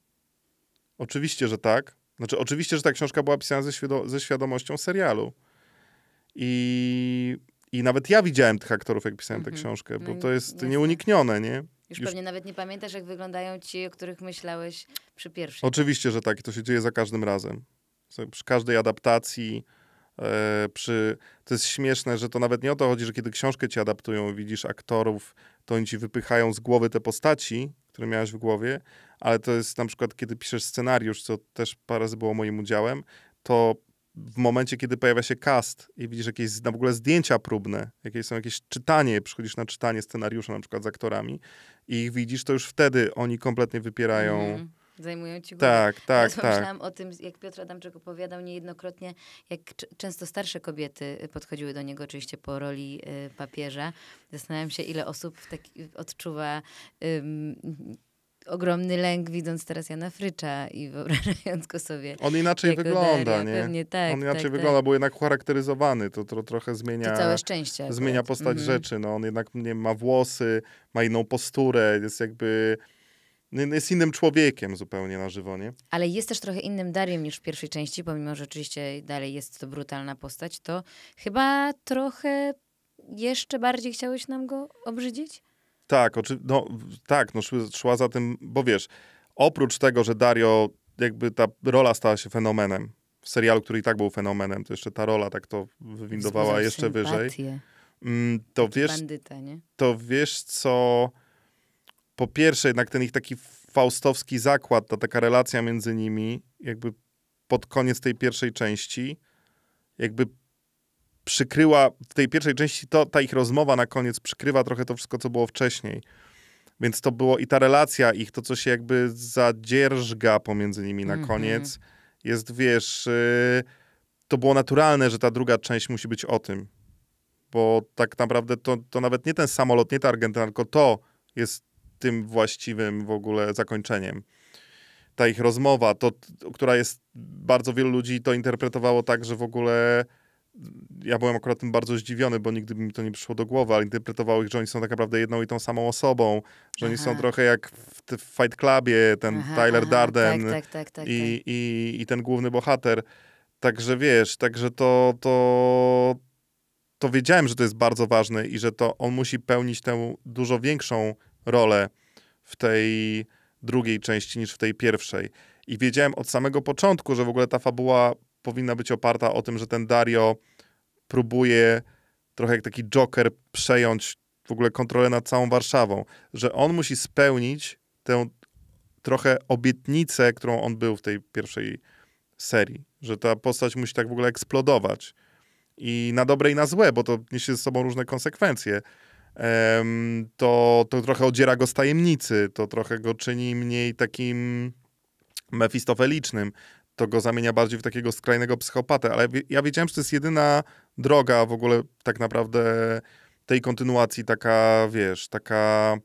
Oczywiście, że tak. Znaczy, oczywiście, że ta książka była pisana ze, świado- ze świadomością serialu. I i nawet ja widziałem tych aktorów, jak pisałem mm -hmm. tę mhm. książkę, bo no to jest Jasne. nieuniknione, nie? Już, Już, pewnie nawet nie pamiętasz, jak wyglądają ci, o których myślałeś przy pierwszej. Oczywiście, że tak. I to się dzieje za każdym razem. Przy każdej adaptacji, e, przy... To jest śmieszne, że to nawet nie o to chodzi, że kiedy książkę ci adaptują widzisz aktorów, to oni ci wypychają z głowy te postaci, które miałeś w głowie, ale to jest na przykład, kiedy piszesz scenariusz, co też parę razy było moim udziałem, to w momencie, kiedy pojawia się cast i widzisz jakieś na w ogóle zdjęcia próbne, jakieś są jakieś czytanie, przychodzisz na czytanie scenariusza na przykład z aktorami i ich widzisz, to już wtedy oni kompletnie wypierają... Mm zajmują ci głowę. Tak, tak, ja tak. tak. o tym, jak Piotr Adamczyk opowiadał niejednokrotnie, jak często starsze kobiety y, podchodziły do niego oczywiście po roli y, papieża. Zastanawiam się, ile osób tak odczuwa y, ogromny lęk, widząc teraz Jana Frycza i wyobrażając go sobie. On inaczej wygląda, daria. nie? Pewnie, tak, on tak, inaczej tak, wygląda, tak. jednak charakteryzowany, to, to trochę zmienia. To całe szczęście. Zmienia akurat. postać mm -hmm. rzeczy. No, on jednak nie ma włosy, ma inną posturę, jest jakby. No, jest innym człowiekiem zupełnie na żywo, nie? Ale jest też trochę innym Dariem niż w pierwszej części, pomimo że oczywiście dalej jest to brutalna postać, to chyba trochę jeszcze bardziej chciałeś nam go obrzydzić? Tak, oczy, no, tak no, szła za tym, bo wiesz, oprócz tego, że Dario, jakby ta rola stała się fenomenem, w serialu, który i tak był fenomenem, to jeszcze ta rola tak to wywindowała jeszcze wyżej. Mm, to wiesz, bandyta, nie? to wiesz co, po pierwsze jednak ten ich taki faustowski zakład, ta taka relacja między nimi, jakby pod koniec tej pierwszej części, jakby przykryła w tej pierwszej części, to ta ich rozmowa na koniec przykrywa trochę to wszystko, co było wcześniej. Więc to było i ta relacja ich, to co się jakby zadzierżga pomiędzy nimi na mm-hmm. koniec, jest wiesz, y, to było naturalne, że ta druga część musi być o tym. Bo tak naprawdę to, to nawet nie ten samolot, nie ta Argentyna, tylko to jest tym właściwym w ogóle zakończeniem. Ta ich rozmowa, to, która jest, bardzo wielu ludzi to interpretowało tak, że w ogóle ja byłem akurat tym bardzo zdziwiony, bo nigdy by mi to nie przyszło do głowy, ale interpretował ich, że oni są tak naprawdę jedną i tą samą osobą, że aha. oni są trochę jak w, w Fight Clubie, ten aha, Tyler aha, Darden tak, tak, tak, tak, i, tak. I, i, ten główny bohater. Także wiesz, także to, to, to wiedziałem, że to jest bardzo ważne i że to on musi pełnić tę dużo większą rolę w tej drugiej części niż w tej pierwszej. I wiedziałem od samego początku, że w ogóle ta fabuła powinna być oparta o tym, że ten Dario próbuje trochę jak taki Joker przejąć w ogóle kontrolę nad całą Warszawą, że on musi spełnić tę trochę obietnicę, którą on był w tej pierwszej serii, że ta postać musi tak w ogóle eksplodować i na dobre i na złe, bo to niesie ze sobą różne konsekwencje. to, to trochę odziera go z tajemnicy, to trochę go czyni mniej takim mefistofelicznym, to go zamienia bardziej w takiego skrajnego psychopatę, ale ja wiedziałem, że to jest jedyna droga w ogóle tak naprawdę tej kontynuacji, taka, wiesz, taka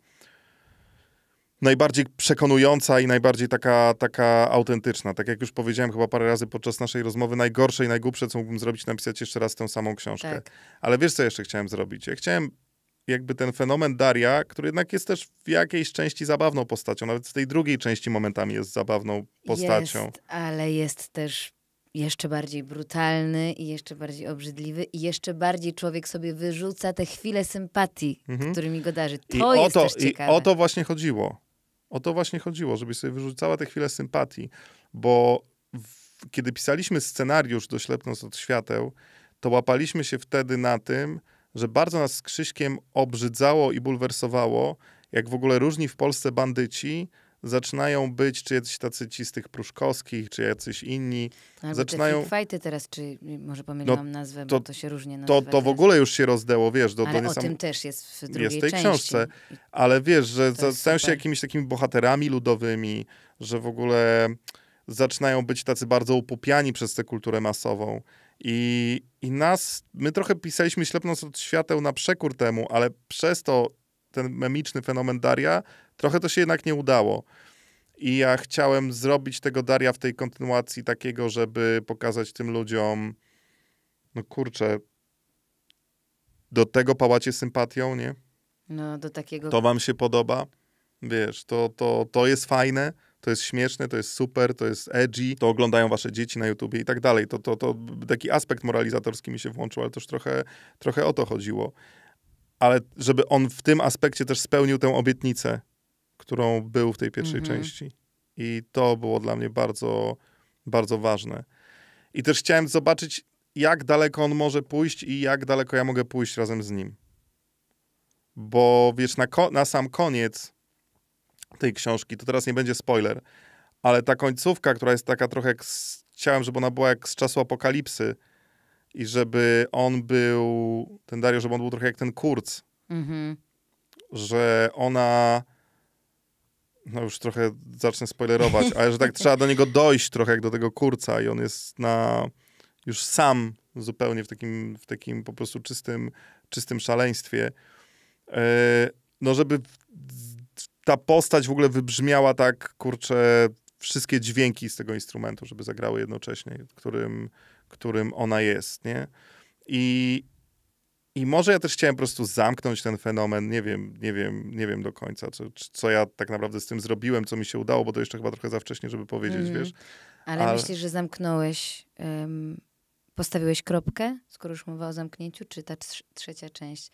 najbardziej przekonująca i najbardziej taka, taka autentyczna. Tak jak już powiedziałem chyba parę razy podczas naszej rozmowy, najgorsze i najgłupsze, co mógłbym zrobić, napisać jeszcze raz tę samą książkę. Tak. Ale wiesz, co jeszcze chciałem zrobić? Ja chciałem jakby ten fenomen Daria, który jednak jest też w jakiejś części zabawną postacią, nawet w tej drugiej części momentami jest zabawną postacią. Jest, ale jest też jeszcze bardziej brutalny i jeszcze bardziej obrzydliwy i jeszcze bardziej człowiek sobie wyrzuca te chwile sympatii, mhm. którymi go darzy. To I jest o to, I o to właśnie chodziło. O to właśnie chodziło, żeby sobie wyrzucała te chwile sympatii, bo w, kiedy pisaliśmy scenariusz do Ślepnąc od świateł, to łapaliśmy się wtedy na tym, że bardzo nas z Krzyśkiem obrzydzało i bulwersowało, jak w ogóle różni w Polsce bandyci zaczynają być, czy jacyś tacy ci z tych pruszkowskich, czy jacyś inni. Albo zaczynają... fajty teraz, czy y, może pomyliłam no, nazwę, to, bo to się różnie nazywa. To, to w ogóle już się rozdeło, wiesz. Do, Ale do o sam... tym też jest w drugiej jest tej części. książce. Ale wiesz, że stają się jakimiś takimi bohaterami ludowymi, że w ogóle zaczynają być tacy bardzo upupiani przez tę kulturę masową. I, I nas, my trochę pisaliśmy ślepnąc od świateł na przekór temu, ale przez to ten memiczny fenomen Daria, trochę to się jednak nie udało. I ja chciałem zrobić tego Daria w tej kontynuacji takiego, żeby pokazać tym ludziom, no kurczę, do tego pałacie sympatią, nie? No, do takiego... To wam się podoba? Wiesz, to, to, to jest fajne to jest śmieszne, to jest super, to jest edgy, to oglądają wasze dzieci na YouTubie i tak dalej. To, to, to taki aspekt moralizatorski mi się włączył, ale też trochę, trochę o to chodziło. Ale żeby on w tym aspekcie też spełnił tę obietnicę, którą był w tej pierwszej mhm. części. I to było dla mnie bardzo, bardzo ważne. I też chciałem zobaczyć, jak daleko on może pójść i jak daleko ja mogę pójść razem z nim. Bo wiesz, na, na sam koniec tej książki, to teraz nie będzie spoiler, ale ta końcówka, która jest taka trochę, jak z, chciałem, żeby ona była jak z czasu apokalipsy i żeby on był, ten Dario, żeby on był trochę jak ten kurc. mhm. że ona no już trochę zacznę spoilerować, ale że tak trzeba do niego dojść trochę jak do tego kurca i on jest na już sam zupełnie w takim, w takim po prostu czystym, czystym szaleństwie. Yy, no żeby ta postać w ogóle wybrzmiała tak, kurczę, wszystkie dźwięki z tego instrumentu, żeby zagrały jednocześnie, którym, którym ona jest, nie? I, I może ja też chciałem po prostu zamknąć ten fenomen, nie wiem, nie wiem, nie wiem do końca, co, co ja tak naprawdę z tym zrobiłem, co mi się udało, bo to jeszcze chyba trochę za wcześnie, żeby powiedzieć, mm. wiesz. Ale, Ale myślisz, że zamknąłeś... Um postawiłeś kropkę, skoro już mowa o zamknięciu, czy ta trzecia część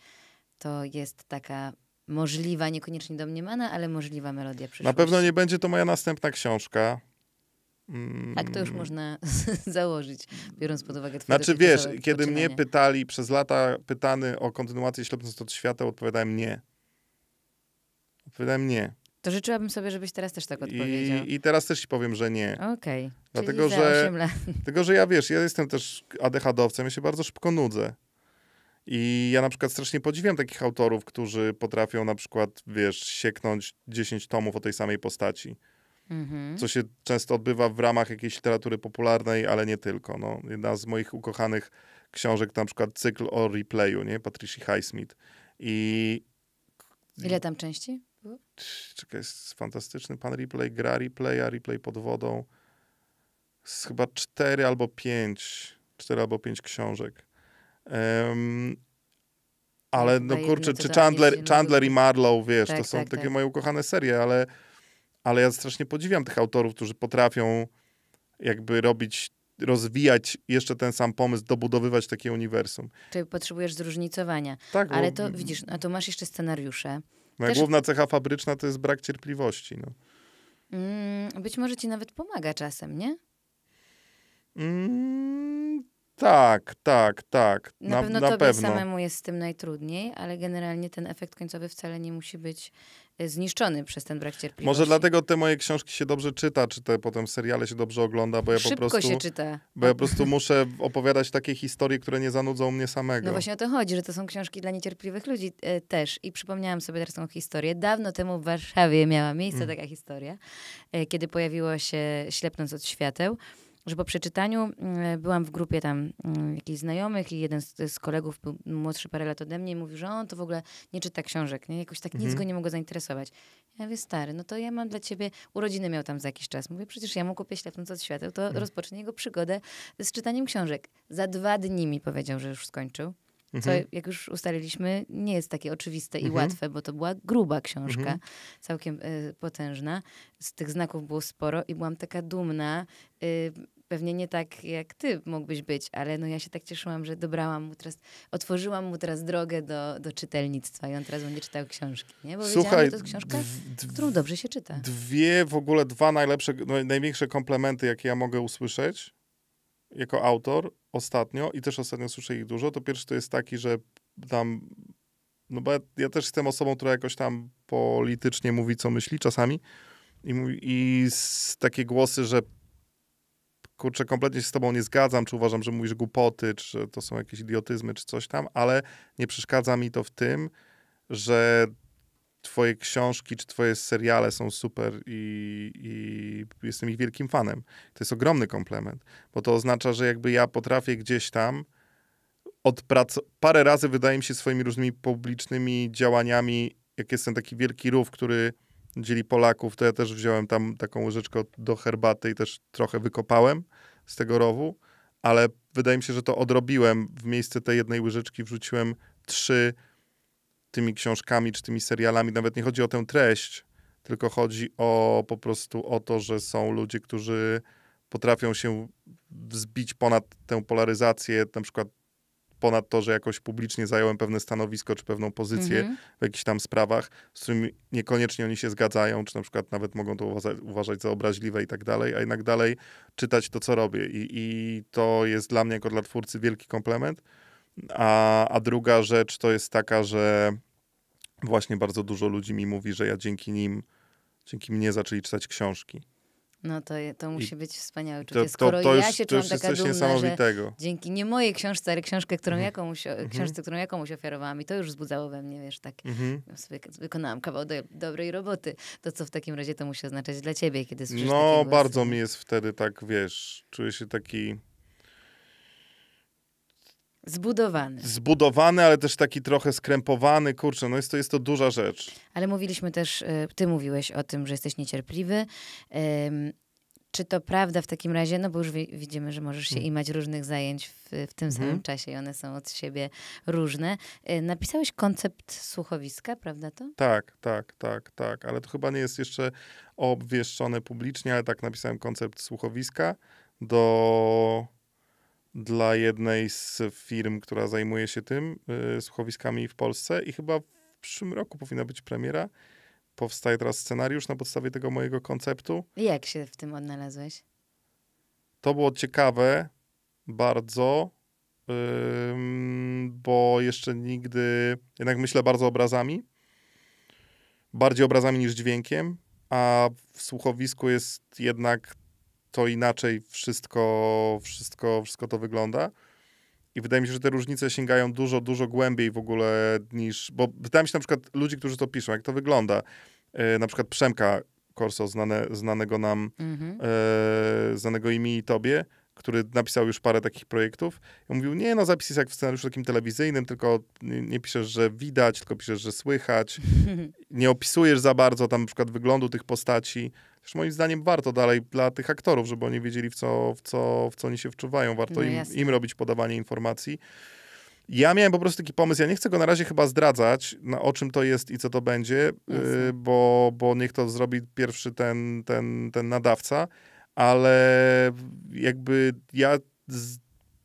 to jest taka możliwa, niekoniecznie domniemana, ale możliwa melodia przyszłości. Na pewno nie będzie to moja następna książka. Mm. Tak, to już można założyć, biorąc pod uwagę twoje Znaczy wiesz, kiedy mnie pytali, przez lata pytany o kontynuację Ślepnąc od świata, odpowiadałem nie. Odpowiadałem nie. To życzyłabym sobie, żebyś teraz też tak odpowiedział. I, i teraz też ci powiem, że nie. Okej. Okay. Dlatego, że, Dlatego, że ja wiesz, ja jestem też adhd ja się bardzo szybko nudzę. I ja na przykład strasznie podziwiam takich autorów, którzy potrafią na przykład, wiesz, sieknąć 10 tomów o tej samej postaci. Mhm. Co się często odbywa w ramach jakiejś literatury popularnej, ale nie tylko. No, jedna z moich ukochanych książek, na przykład cykl o replayu, nie? Patricia Highsmith. I... Ile tam części? Czekaj, jest fantastyczny pan replay, gra replay, a replay pod wodą. chyba cztery albo pięć, cztery albo pięć książek. Um, ale no kurczę, czy Chandler, Chandler i Marlowe, wiesz, tak, to są tak, takie tak. moje ukochane serie, ale, ale ja strasznie podziwiam tych autorów, którzy potrafią jakby robić, rozwijać jeszcze ten sam pomysł, dobudowywać takie uniwersum. Czyli potrzebujesz zróżnicowania. Tak, ale to widzisz, a no to masz jeszcze scenariusze. Moja no Też... główna cecha fabryczna to jest brak cierpliwości. No. Mm, być może ci nawet pomaga czasem, nie? Mm, tak, tak, tak. Na, na pewno na tobie pewno. samemu jest z tym najtrudniej, ale generalnie ten efekt końcowy wcale nie musi być e, zniszczony przez ten brak cierpliwości. Może dlatego te moje książki się dobrze czyta, czy te potem seriale się dobrze ogląda, bo ja Szybko po prostu... Szybko się czyta. Bo ja po prostu muszę opowiadać takie historie, które nie zanudzą mnie samego. No właśnie o to chodzi, że to są książki dla niecierpliwych ludzi e, też. I przypomniałam sobie teraz tą historię. Dawno temu w Warszawie miała miejsce mm. taka historia, e, kiedy pojawiło się Ślepnąc od świateł że po przeczytaniu mm, byłam w grupie tam mm, jakichś znajomych i jeden z, z kolegów był młodszy parę lat ode mnie i mówił, że on to w ogóle nie czyta książek, nie? jakoś tak mhm. nic go nie mogło zainteresować. Ja mówię, stary, no to ja mam dla ciebie, urodziny miał tam za jakiś czas. Mówię, przecież ja mu kupię Ślepnąc od świateł, to mhm. rozpocznie jego przygodę z czytaniem książek. Za dwa dni mi powiedział, że już skończył. Co, mhm. jak już ustaliliśmy, nie jest takie oczywiste i mhm. łatwe, bo to była gruba książka, mhm. całkiem y, potężna. Z tych znaków było sporo i byłam taka dumna. Y, Pewnie nie tak, jak ty mógłbyś być, ale no ja się tak cieszyłam, że dobrałam mu teraz, otworzyłam mu teraz drogę do, do czytelnictwa i on teraz będzie czytał książki, nie? Bo Słuchaj, że to jest książka, którą dobrze się czyta. Dwie, w ogóle dwa najlepsze, no, największe komplementy, jakie ja mogę usłyszeć jako autor ostatnio i też ostatnio słyszę ich dużo, to pierwszy to jest taki, że tam no bo ja, ja, też jestem osobą, która jakoś tam politycznie mówi, co myśli czasami. I, i takie głosy, że kurczę, kompletnie się z tobą nie zgadzam, czy uważam, że mówisz głupoty, czy to są jakieś idiotyzmy, czy coś tam, ale nie przeszkadza mi to w tym, że twoje książki, czy twoje seriale są super i, i jestem ich wielkim fanem. To jest ogromny komplement, bo to oznacza, że jakby ja potrafię gdzieś tam odpracować, parę razy wydaje mi się swoimi różnymi publicznymi działaniami, jak jestem taki wielki rów, który dzieli Polaków, to ja też wziąłem tam taką łyżeczkę do herbaty i też trochę wykopałem z tego rowu, ale wydaje mi się, że to odrobiłem. W miejsce tej jednej łyżeczki wrzuciłem trzy tymi książkami czy tymi serialami. Nawet nie chodzi o tę treść, tylko chodzi o po prostu o to, że są ludzie, którzy potrafią się wzbić ponad tę polaryzację, na przykład ponad to, że jakoś publicznie zająłem pewne stanowisko czy pewną pozycję mhm. w jakichś tam sprawach, z którymi niekoniecznie oni się zgadzają, czy na przykład nawet mogą to uważać, uważać za obraźliwe i tak dalej, a jednak dalej czytać to, co robię. I, i to jest dla mnie jako dla twórcy wielki komplement. A, a druga rzecz to jest taka, że właśnie bardzo dużo ludzi mi mówi, że ja dzięki nim, dzięki mnie zaczęli czytać książki. No to, to musi I być wspaniałe uczucie. To, Skoro to, to ja już, się czułam taka coś dumna, niesamowitego. Że dzięki nie mojej książce, ale książkę, którą mm. jakąś, mm. Mhm. książce, którą jakąś ofiarowałam i to już wzbudzało we mnie, wiesz, tak mhm. no, wykonałam kawał do, dobrej roboty. To co w takim razie to musi oznaczać dla ciebie, kiedy słyszysz No, bardzo mi jest wtedy tak, wiesz, czuję się taki Zbudowany. Zbudowany, ale też taki trochę skrępowany, kurczę, no jest to, jest to duża rzecz. Ale mówiliśmy też, e, ty mówiłeś o tym, że jesteś niecierpliwy. Czy to prawda w takim razie, no bo już widzimy, że możesz się hmm. imać różnych zajęć w, w tym mhm. samym mhm. czasie i one są od siebie różne. E, napisałeś koncept słuchowiska, prawda to? Tak, tak, tak, tak, ale to chyba nie jest jeszcze obwieszczone publicznie, ale tak napisałem koncept słuchowiska do dla jednej z firm, która zajmuje się tym, yy, słuchowiskami w Polsce i chyba w przyszłym roku powinna być premiera. Powstaje teraz scenariusz na podstawie tego mojego konceptu. Jak się w tym odnalazłeś? To było ciekawe bardzo, bo jeszcze nigdy, jednak myślę bardzo obrazami, bardziej obrazami niż dźwiękiem, a w słuchowisku jest jednak to inaczej wszystko, wszystko, wszystko to wygląda. I wydaje mi się, że te różnice sięgają dużo, dużo głębiej w ogóle niż. Bo pytałem się na przykład ludzi, którzy to piszą, jak to wygląda. E, na przykład Przemka Korso, znane, znanego nam, mm-hmm. e, znanego imię i tobie, który napisał już parę takich projektów. I mówił, nie no, zapis jest jak w scenariuszu takim telewizyjnym, tylko nie, nie piszesz, że widać, tylko piszesz, że słychać. nie opisujesz za bardzo tam na przykład wyglądu tych postaci. Też moim zdaniem warto dalej dla tych aktorów, żeby oni wiedzieli, w co, w co, w co oni się wczuwają. Warto no im, im robić podawanie informacji. Ja miałem po prostu taki pomysł, ja nie chcę go na razie chyba zdradzać, na o czym to jest i co to będzie, y, bo, bo niech to zrobi pierwszy ten, ten, ten nadawca, ale jakby ja z,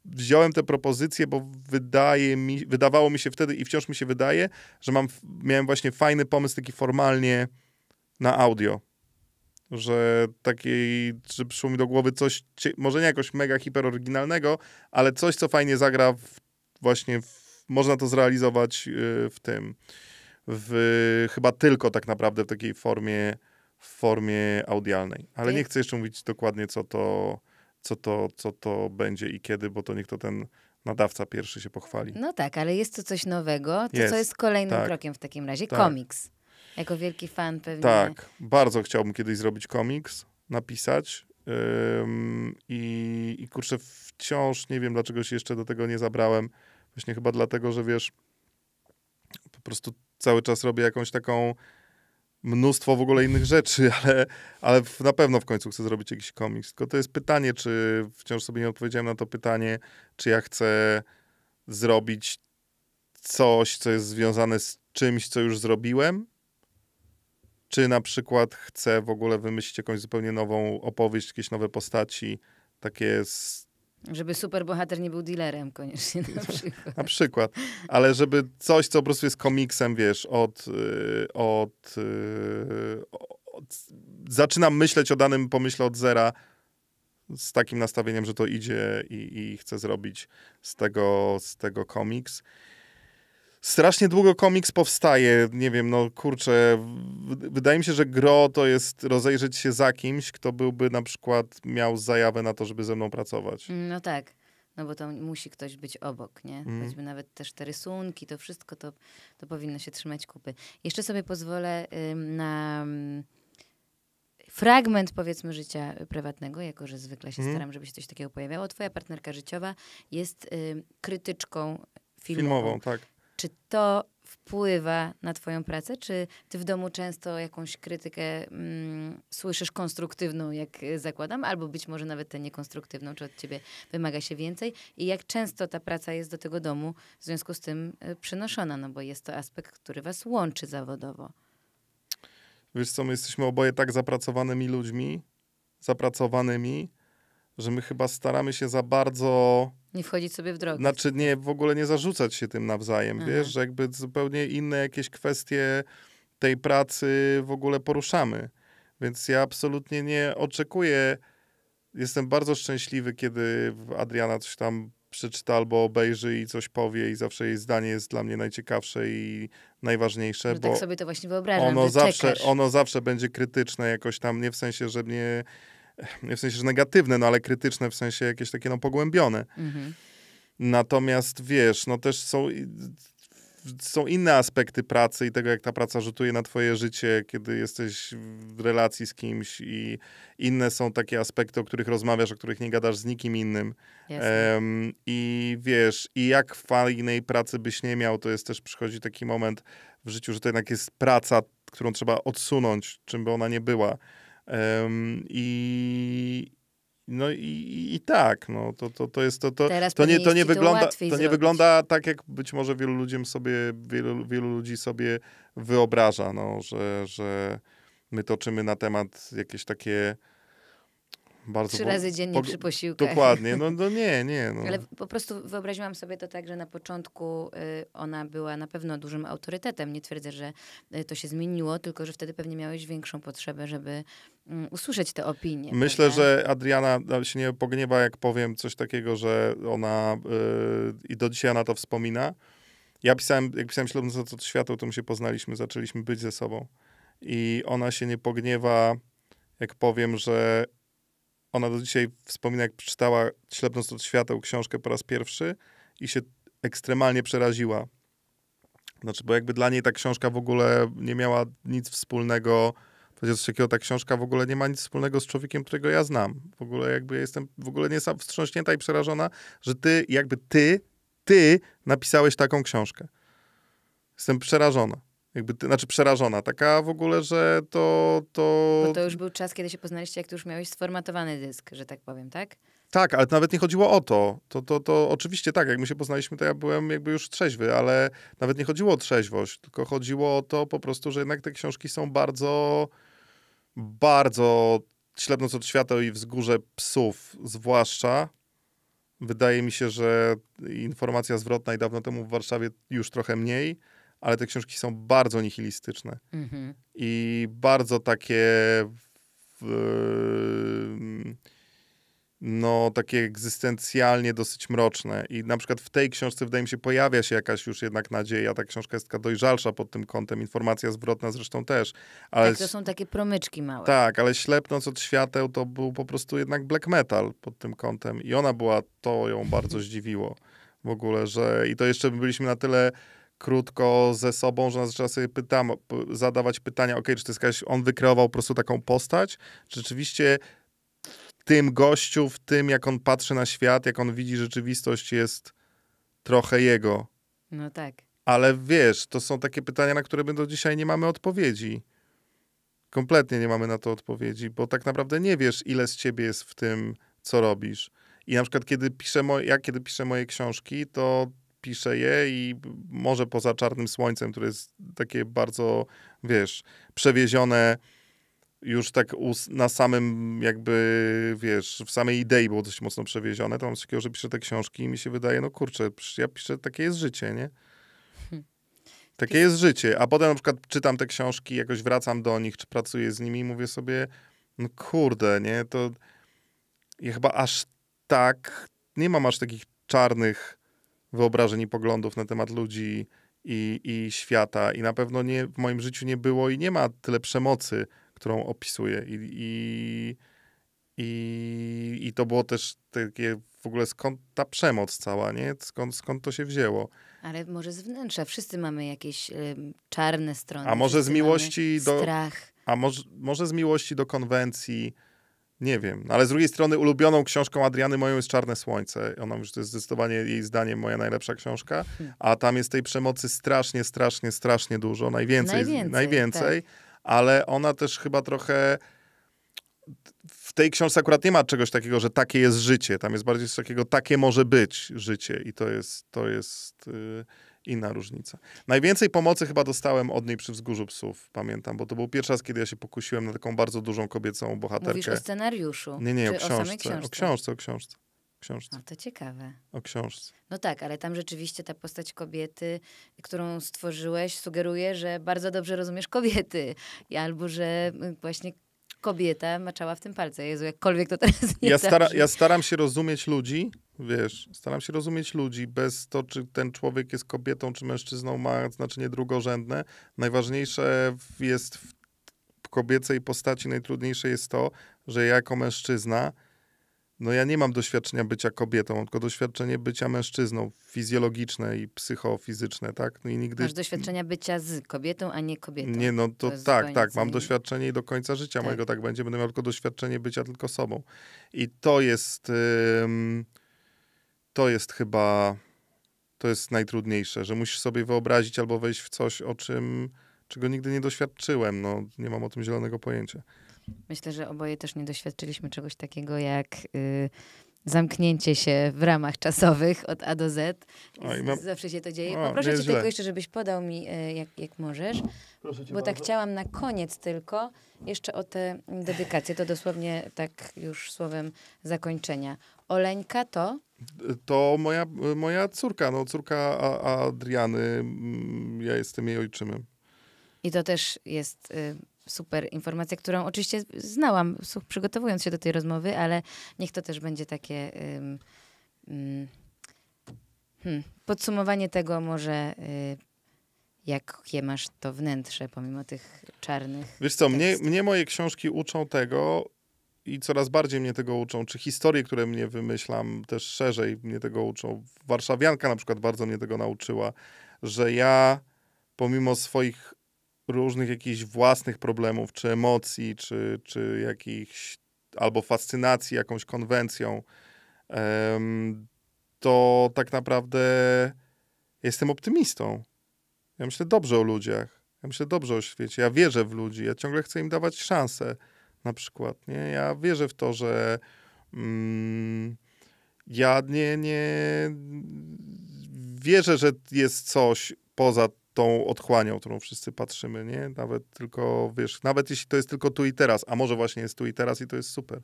wziąłem te propozycje, bo wydaje mi, wydawało mi się wtedy i wciąż mi się wydaje, że mam, miałem właśnie fajny pomysł taki formalnie na audio że takiej, że przyszło mi do głowy coś, może nie jakoś mega hiper oryginalnego, ale coś, co fajnie zagra w, właśnie, w, można to zrealizować y, w tym, w chyba tylko tak naprawdę w takiej formie, w formie audialnej. Ale tak. nie chcę jeszcze mówić dokładnie, co to, co to, co to będzie i kiedy, bo to niech to ten nadawca pierwszy się pochwali. No tak, ale jest to coś nowego. To jest, co jest kolejnym tak. krokiem w takim razie? Tak. Komiks. Jako wielki fan pewnie. Tak, bardzo chciałbym kiedyś zrobić komiks, napisać. i, I kurczę, wciąż nie wiem, dlaczego się jeszcze do tego nie zabrałem. Właśnie chyba dlatego, że wiesz, po prostu cały czas robię jakąś taką mnóstwo w ogóle innych rzeczy, ale, ale na pewno w końcu chcę zrobić jakiś komiks. Tylko to jest pytanie, czy wciąż sobie nie odpowiedziałem na to pytanie, czy ja chcę zrobić coś, co jest związane z czymś, co już zrobiłem, czy na przykład chce w ogóle wymyślić jakąś zupełnie nową opowieść, jakieś nowe postaci, takie z... Żeby superbohater nie był dealerem koniecznie na przykład. na przykład. Ale żeby coś, co po prostu jest komiksem, wiesz, od, y, od, y, od, od zaczynam myśleć o danym pomyśle od zera, z takim nastawieniem, że to idzie i, i chcę zrobić z tego, z tego komiks strasznie długo komiks powstaje. Nie wiem, no kurczę, wydaje mi się, że gro to jest rozejrzeć się za kimś, kto byłby na przykład miał zajawę na to, żeby ze mną pracować. Mm, no tak. No bo to musi ktoś być obok, nie? Mm. Choćby nawet też te rysunki, to wszystko to, to powinno się trzymać kupy. Jeszcze sobie pozwolę na mm, fragment, powiedzmy, życia prywatnego, jako że zwykle się mm. staram, żeby się coś takiego pojawiało. Twoja partnerka życiowa jest krytyczką filmową. filmową tak. Czy to wpływa na Twoją pracę? Czy Ty w domu często jakąś krytykę mm, słyszysz konstruktywną, jak y, zakładam, albo być może nawet tę niekonstruktywną, czy od Ciebie wymaga się więcej? I jak często ta praca jest do tego domu w związku z tym y, przynoszona? No bo jest to aspekt, który Was łączy zawodowo. Wiesz co, my jesteśmy oboje tak zapracowanymi ludźmi, zapracowanymi, że my chyba staramy się za bardzo. Nie wchodzić sobie w drogę. Znaczy, nie, w ogóle nie zarzucać się tym nawzajem, mhm. wiesz, że jakby zupełnie inne jakieś kwestie tej pracy w ogóle poruszamy. Więc ja absolutnie nie oczekuję. Jestem bardzo szczęśliwy, kiedy Adriana coś tam przeczyta albo obejrzy i coś powie i zawsze jej zdanie jest dla mnie najciekawsze i najważniejsze, no tak bo tak sobie to właśnie wyobrażam, ono zawsze, ono zawsze będzie krytyczne jakoś tam, nie w sensie, że mnie nie w sensie, że negatywne, no ale krytyczne, w sensie jakieś takie no pogłębione. Mhm. Natomiast wiesz, no też są, są inne aspekty pracy i tego, jak ta praca rzutuje na twoje życie, kiedy jesteś w relacji z kimś i inne są takie aspekty, o których rozmawiasz, o których nie gadasz z nikim innym. Um, I wiesz, i jak fajnej pracy byś nie miał, to jest też przychodzi taki moment w życiu, że to jednak jest praca, którą trzeba odsunąć, czym by ona nie była. Um, I, no i, i tak, no, to, to, to jest to, to, Teraz to nie, to nie, wygląda, to, to nie wygląda tak, jak być może wielu ludziom sobie, wielu, wielu ludzi sobie wyobraża, no, że, że my toczymy na temat jakieś takie bardzo... Trzy razy dziennie po, przy posiłkach. Dokładnie, no, no nie, nie. No. Ale po prostu wyobraziłam sobie to tak, że na początku y, ona była na pewno dużym autorytetem. Nie twierdzę, że y, to się zmieniło, tylko że wtedy pewnie miałeś większą potrzebę, żeby y, usłyszeć te opinie. Myślę, prawda? że Adriana się nie pogniewa, jak powiem coś takiego, że ona y, i do dzisiaj ona to wspomina. Ja pisałem, jak pisałem Ślub na co światło, to my się poznaliśmy, zaczęliśmy być ze sobą. I ona się nie pogniewa, jak powiem, że ona do dzisiaj wspomina, jak przeczytała Ślepnąc od świateł książkę po raz pierwszy i się ekstremalnie przeraziła. Znaczy, bo jakby dla niej ta książka w ogóle nie miała nic wspólnego, w takiego, ta książka w ogóle nie ma nic wspólnego z człowiekiem, którego ja znam. W ogóle jakby jestem w ogóle nie wstrząśnięta i przerażona, że ty, jakby ty, ty napisałeś taką książkę. Jestem przerażona jakby, znaczy przerażona taka w ogóle, że to, to... Bo to już był czas, kiedy się poznaliście, jak ty już miałeś sformatowany dysk, że tak powiem, tak? Tak, ale to nawet nie chodziło o to. To, to. to oczywiście tak, jak my się poznaliśmy, to ja byłem jakby już trzeźwy, ale nawet nie chodziło o trzeźwość, tylko chodziło o to po prostu, że jednak te książki są bardzo, bardzo ślepnąc od świata i wzgórze psów, zwłaszcza. Wydaje mi się, że informacja zwrotna i dawno temu w Warszawie już trochę mniej ale te książki są bardzo nihilistyczne mhm. i bardzo takie no takie egzystencjalnie dosyć mroczne i na przykład w tej książce wydaje mi się pojawia się jakaś już jednak nadzieja, ta książka jest taka dojrzalsza pod tym kątem, informacja zwrotna zresztą też. Ale tak, to są takie promyczki małe. Tak, ale Ślepnąc od świateł to był po prostu jednak black metal pod tym kątem i ona była, to ją bardzo zdziwiło w ogóle, że i to jeszcze byliśmy na tyle krótko ze sobą, że ona zaczęła sobie pytam, zadawać pytania, ok, czy to jest jakaś, on wykreował po prostu taką postać, czy rzeczywiście w tym gościu, w tym jak on patrzy na świat, jak on widzi rzeczywistość jest trochę jego. No tak. Ale wiesz, to są takie pytania, na które my do dzisiaj nie mamy odpowiedzi. Kompletnie nie mamy na to odpowiedzi, bo tak naprawdę nie wiesz, ile z ciebie jest w tym, co robisz. I na przykład, kiedy piszę, moje, ja kiedy piszę moje książki, to pisze je i może poza Czarnym Słońcem, które jest takie bardzo, wiesz, przewiezione już tak na samym jakby, wiesz, w samej idei było dość mocno przewiezione, to mam takiego, że piszę te książki i mi się wydaje, no kurczę, ja piszę, takie jest życie, nie? Hmm. Takie jest życie. A potem na przykład czytam te książki, jakoś wracam do nich, czy pracuję z nimi i mówię sobie, no kurde, nie, to ja chyba aż tak, nie mam aż takich czarnych wyobrażeń i poglądów na temat ludzi i, i świata. I na pewno nie, w moim życiu nie było i nie ma tyle przemocy, którą opisuję. I, i, i, i to było też takie w ogóle skąd ta przemoc cała, nie? Skąd, skąd to się wzięło? Ale może z wnętrza. Wszyscy mamy jakieś y, czarne strony. A może z miłości do... Strach. A może, może z miłości do konwencji, nie wiem, no, ale z drugiej strony ulubioną książką Adriany moją jest Czarne Słońce. Ona mówi, że to jest zdecydowanie jej zdaniem moja najlepsza książka, hmm. a tam jest tej przemocy strasznie, strasznie, strasznie dużo, najwięcej, najwięcej, najwięcej tak. ale ona też chyba trochę w tej książce akurat nie ma czegoś takiego, że takie jest życie. Tam jest bardziej coś takiego, takie może być życie i to jest, to jest yy, inna różnica. Najwięcej pomocy chyba dostałem od niej przy Wzgórzu Psów, pamiętam, bo to był pierwszy raz, kiedy ja się pokusiłem na taką bardzo dużą kobiecą bohaterkę. Mówisz o scenariuszu? Nie, nie, o książce. O, książce. o książce, o książce. Książce. No to ciekawe. O książce. No tak, ale tam rzeczywiście ta postać kobiety, którą stworzyłeś, sugeruje, że bardzo dobrze rozumiesz kobiety. Albo, że y, właśnie kobieta maczała w tym palce. Jezu, jakkolwiek to teraz nie ja, stara, ja staram się rozumieć ludzi, Wiesz, staram się rozumieć ludzi bez to, czy ten człowiek jest kobietą czy mężczyzną, ma znaczenie drugorzędne. Najważniejsze jest w kobiecej postaci, najtrudniejsze jest to, że ja jako mężczyzna, no ja nie mam doświadczenia bycia kobietą, tylko doświadczenie bycia mężczyzną, fizjologiczne i psychofizyczne, tak? No i nigdy... Masz doświadczenia bycia z kobietą, a nie kobietą. Nie, no to, to tak, tak, mam doświadczenie i do końca życia tak. mojego tak będzie, będę miał tylko doświadczenie bycia tylko sobą. I to jest... Yy to jest chyba to jest najtrudniejsze, że musisz sobie wyobrazić albo wejść w coś, o czym czego nigdy nie doświadczyłem. No, nie mam o tym zielonego pojęcia. Myślę, że oboje też nie doświadczyliśmy czegoś takiego jak y, zamknięcie się w ramach czasowych od A do Z. Oj, mam... No. Zawsze się to dzieje. O, Poproszę cię źle. tylko jeszcze, żebyś podał mi, y, jak, jak możesz. bo tak bardzo. tak chciałam na koniec tylko jeszcze o te dedykacje. To dosłownie tak już słowem zakończenia. Oleńka to? To moja, moja córka, no córka Adriany. Mm, ja jestem jej ojczymem. I to też jest y, super informacja, którą oczywiście znałam, przygotowując się do tej rozmowy, ale niech to też będzie takie mm, hmm, podsumowanie tego może y, jakie masz to wnętrze, pomimo tych czarnych. Wiesz co, mnie, mnie, moje książki uczą tego, i coraz bardziej mnie tego uczą, czy historie, które mnie wymyślam, też szerzej mnie tego uczą. Warszawianka na przykład bardzo mnie tego nauczyła, że ja pomimo swoich różnych jakichś własnych problemów, czy emocji, czy, czy jakichś albo fascynacji jakąś konwencją, to tak naprawdę jestem optymistą. Ja myślę dobrze o ludziach. Ja myślę dobrze o świecie. Ja wierzę w ludzi. Ja ciągle chcę im dawać szansę na przykład. Nie? Ja wierzę w to, że mm, ja nie, nie wierzę, że jest coś poza tą otchłanią, którą wszyscy patrzymy, nie? Nawet tylko, wiesz, nawet jeśli to jest tylko tu i teraz, a może właśnie jest tu i teraz i to jest super.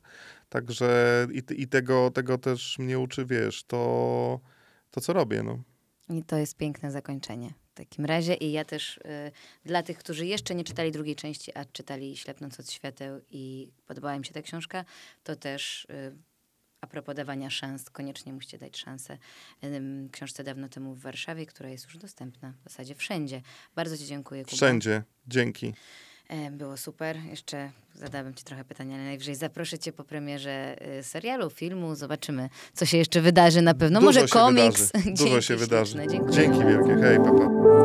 Także i, i tego, tego też mnie uczy, wiesz, to, to co robię, no. I to jest piękne zakończenie. W takim razie i ja też y, dla tych, którzy jeszcze nie czytali drugiej części, a czytali Ślepnąc od świateł i podobała im się ta książka, to też y, a propos dawania szans, koniecznie musicie dać szansę y, książce dawno temu w Warszawie, która jest już dostępna w zasadzie wszędzie. Bardzo ci dziękuję, Kuba. Wszędzie. Dzięki. E, było super. Jeszcze zadałabym Ci trochę pytania, ale najwyżej zaproszę Cię po premierze e, serialu, filmu. Zobaczymy, co się jeszcze wydarzy na pewno. Dużo Może komiks. Wydarzy. Dużo się wydarzy. Dzięki. Dzięki wielkie. Hej, papa.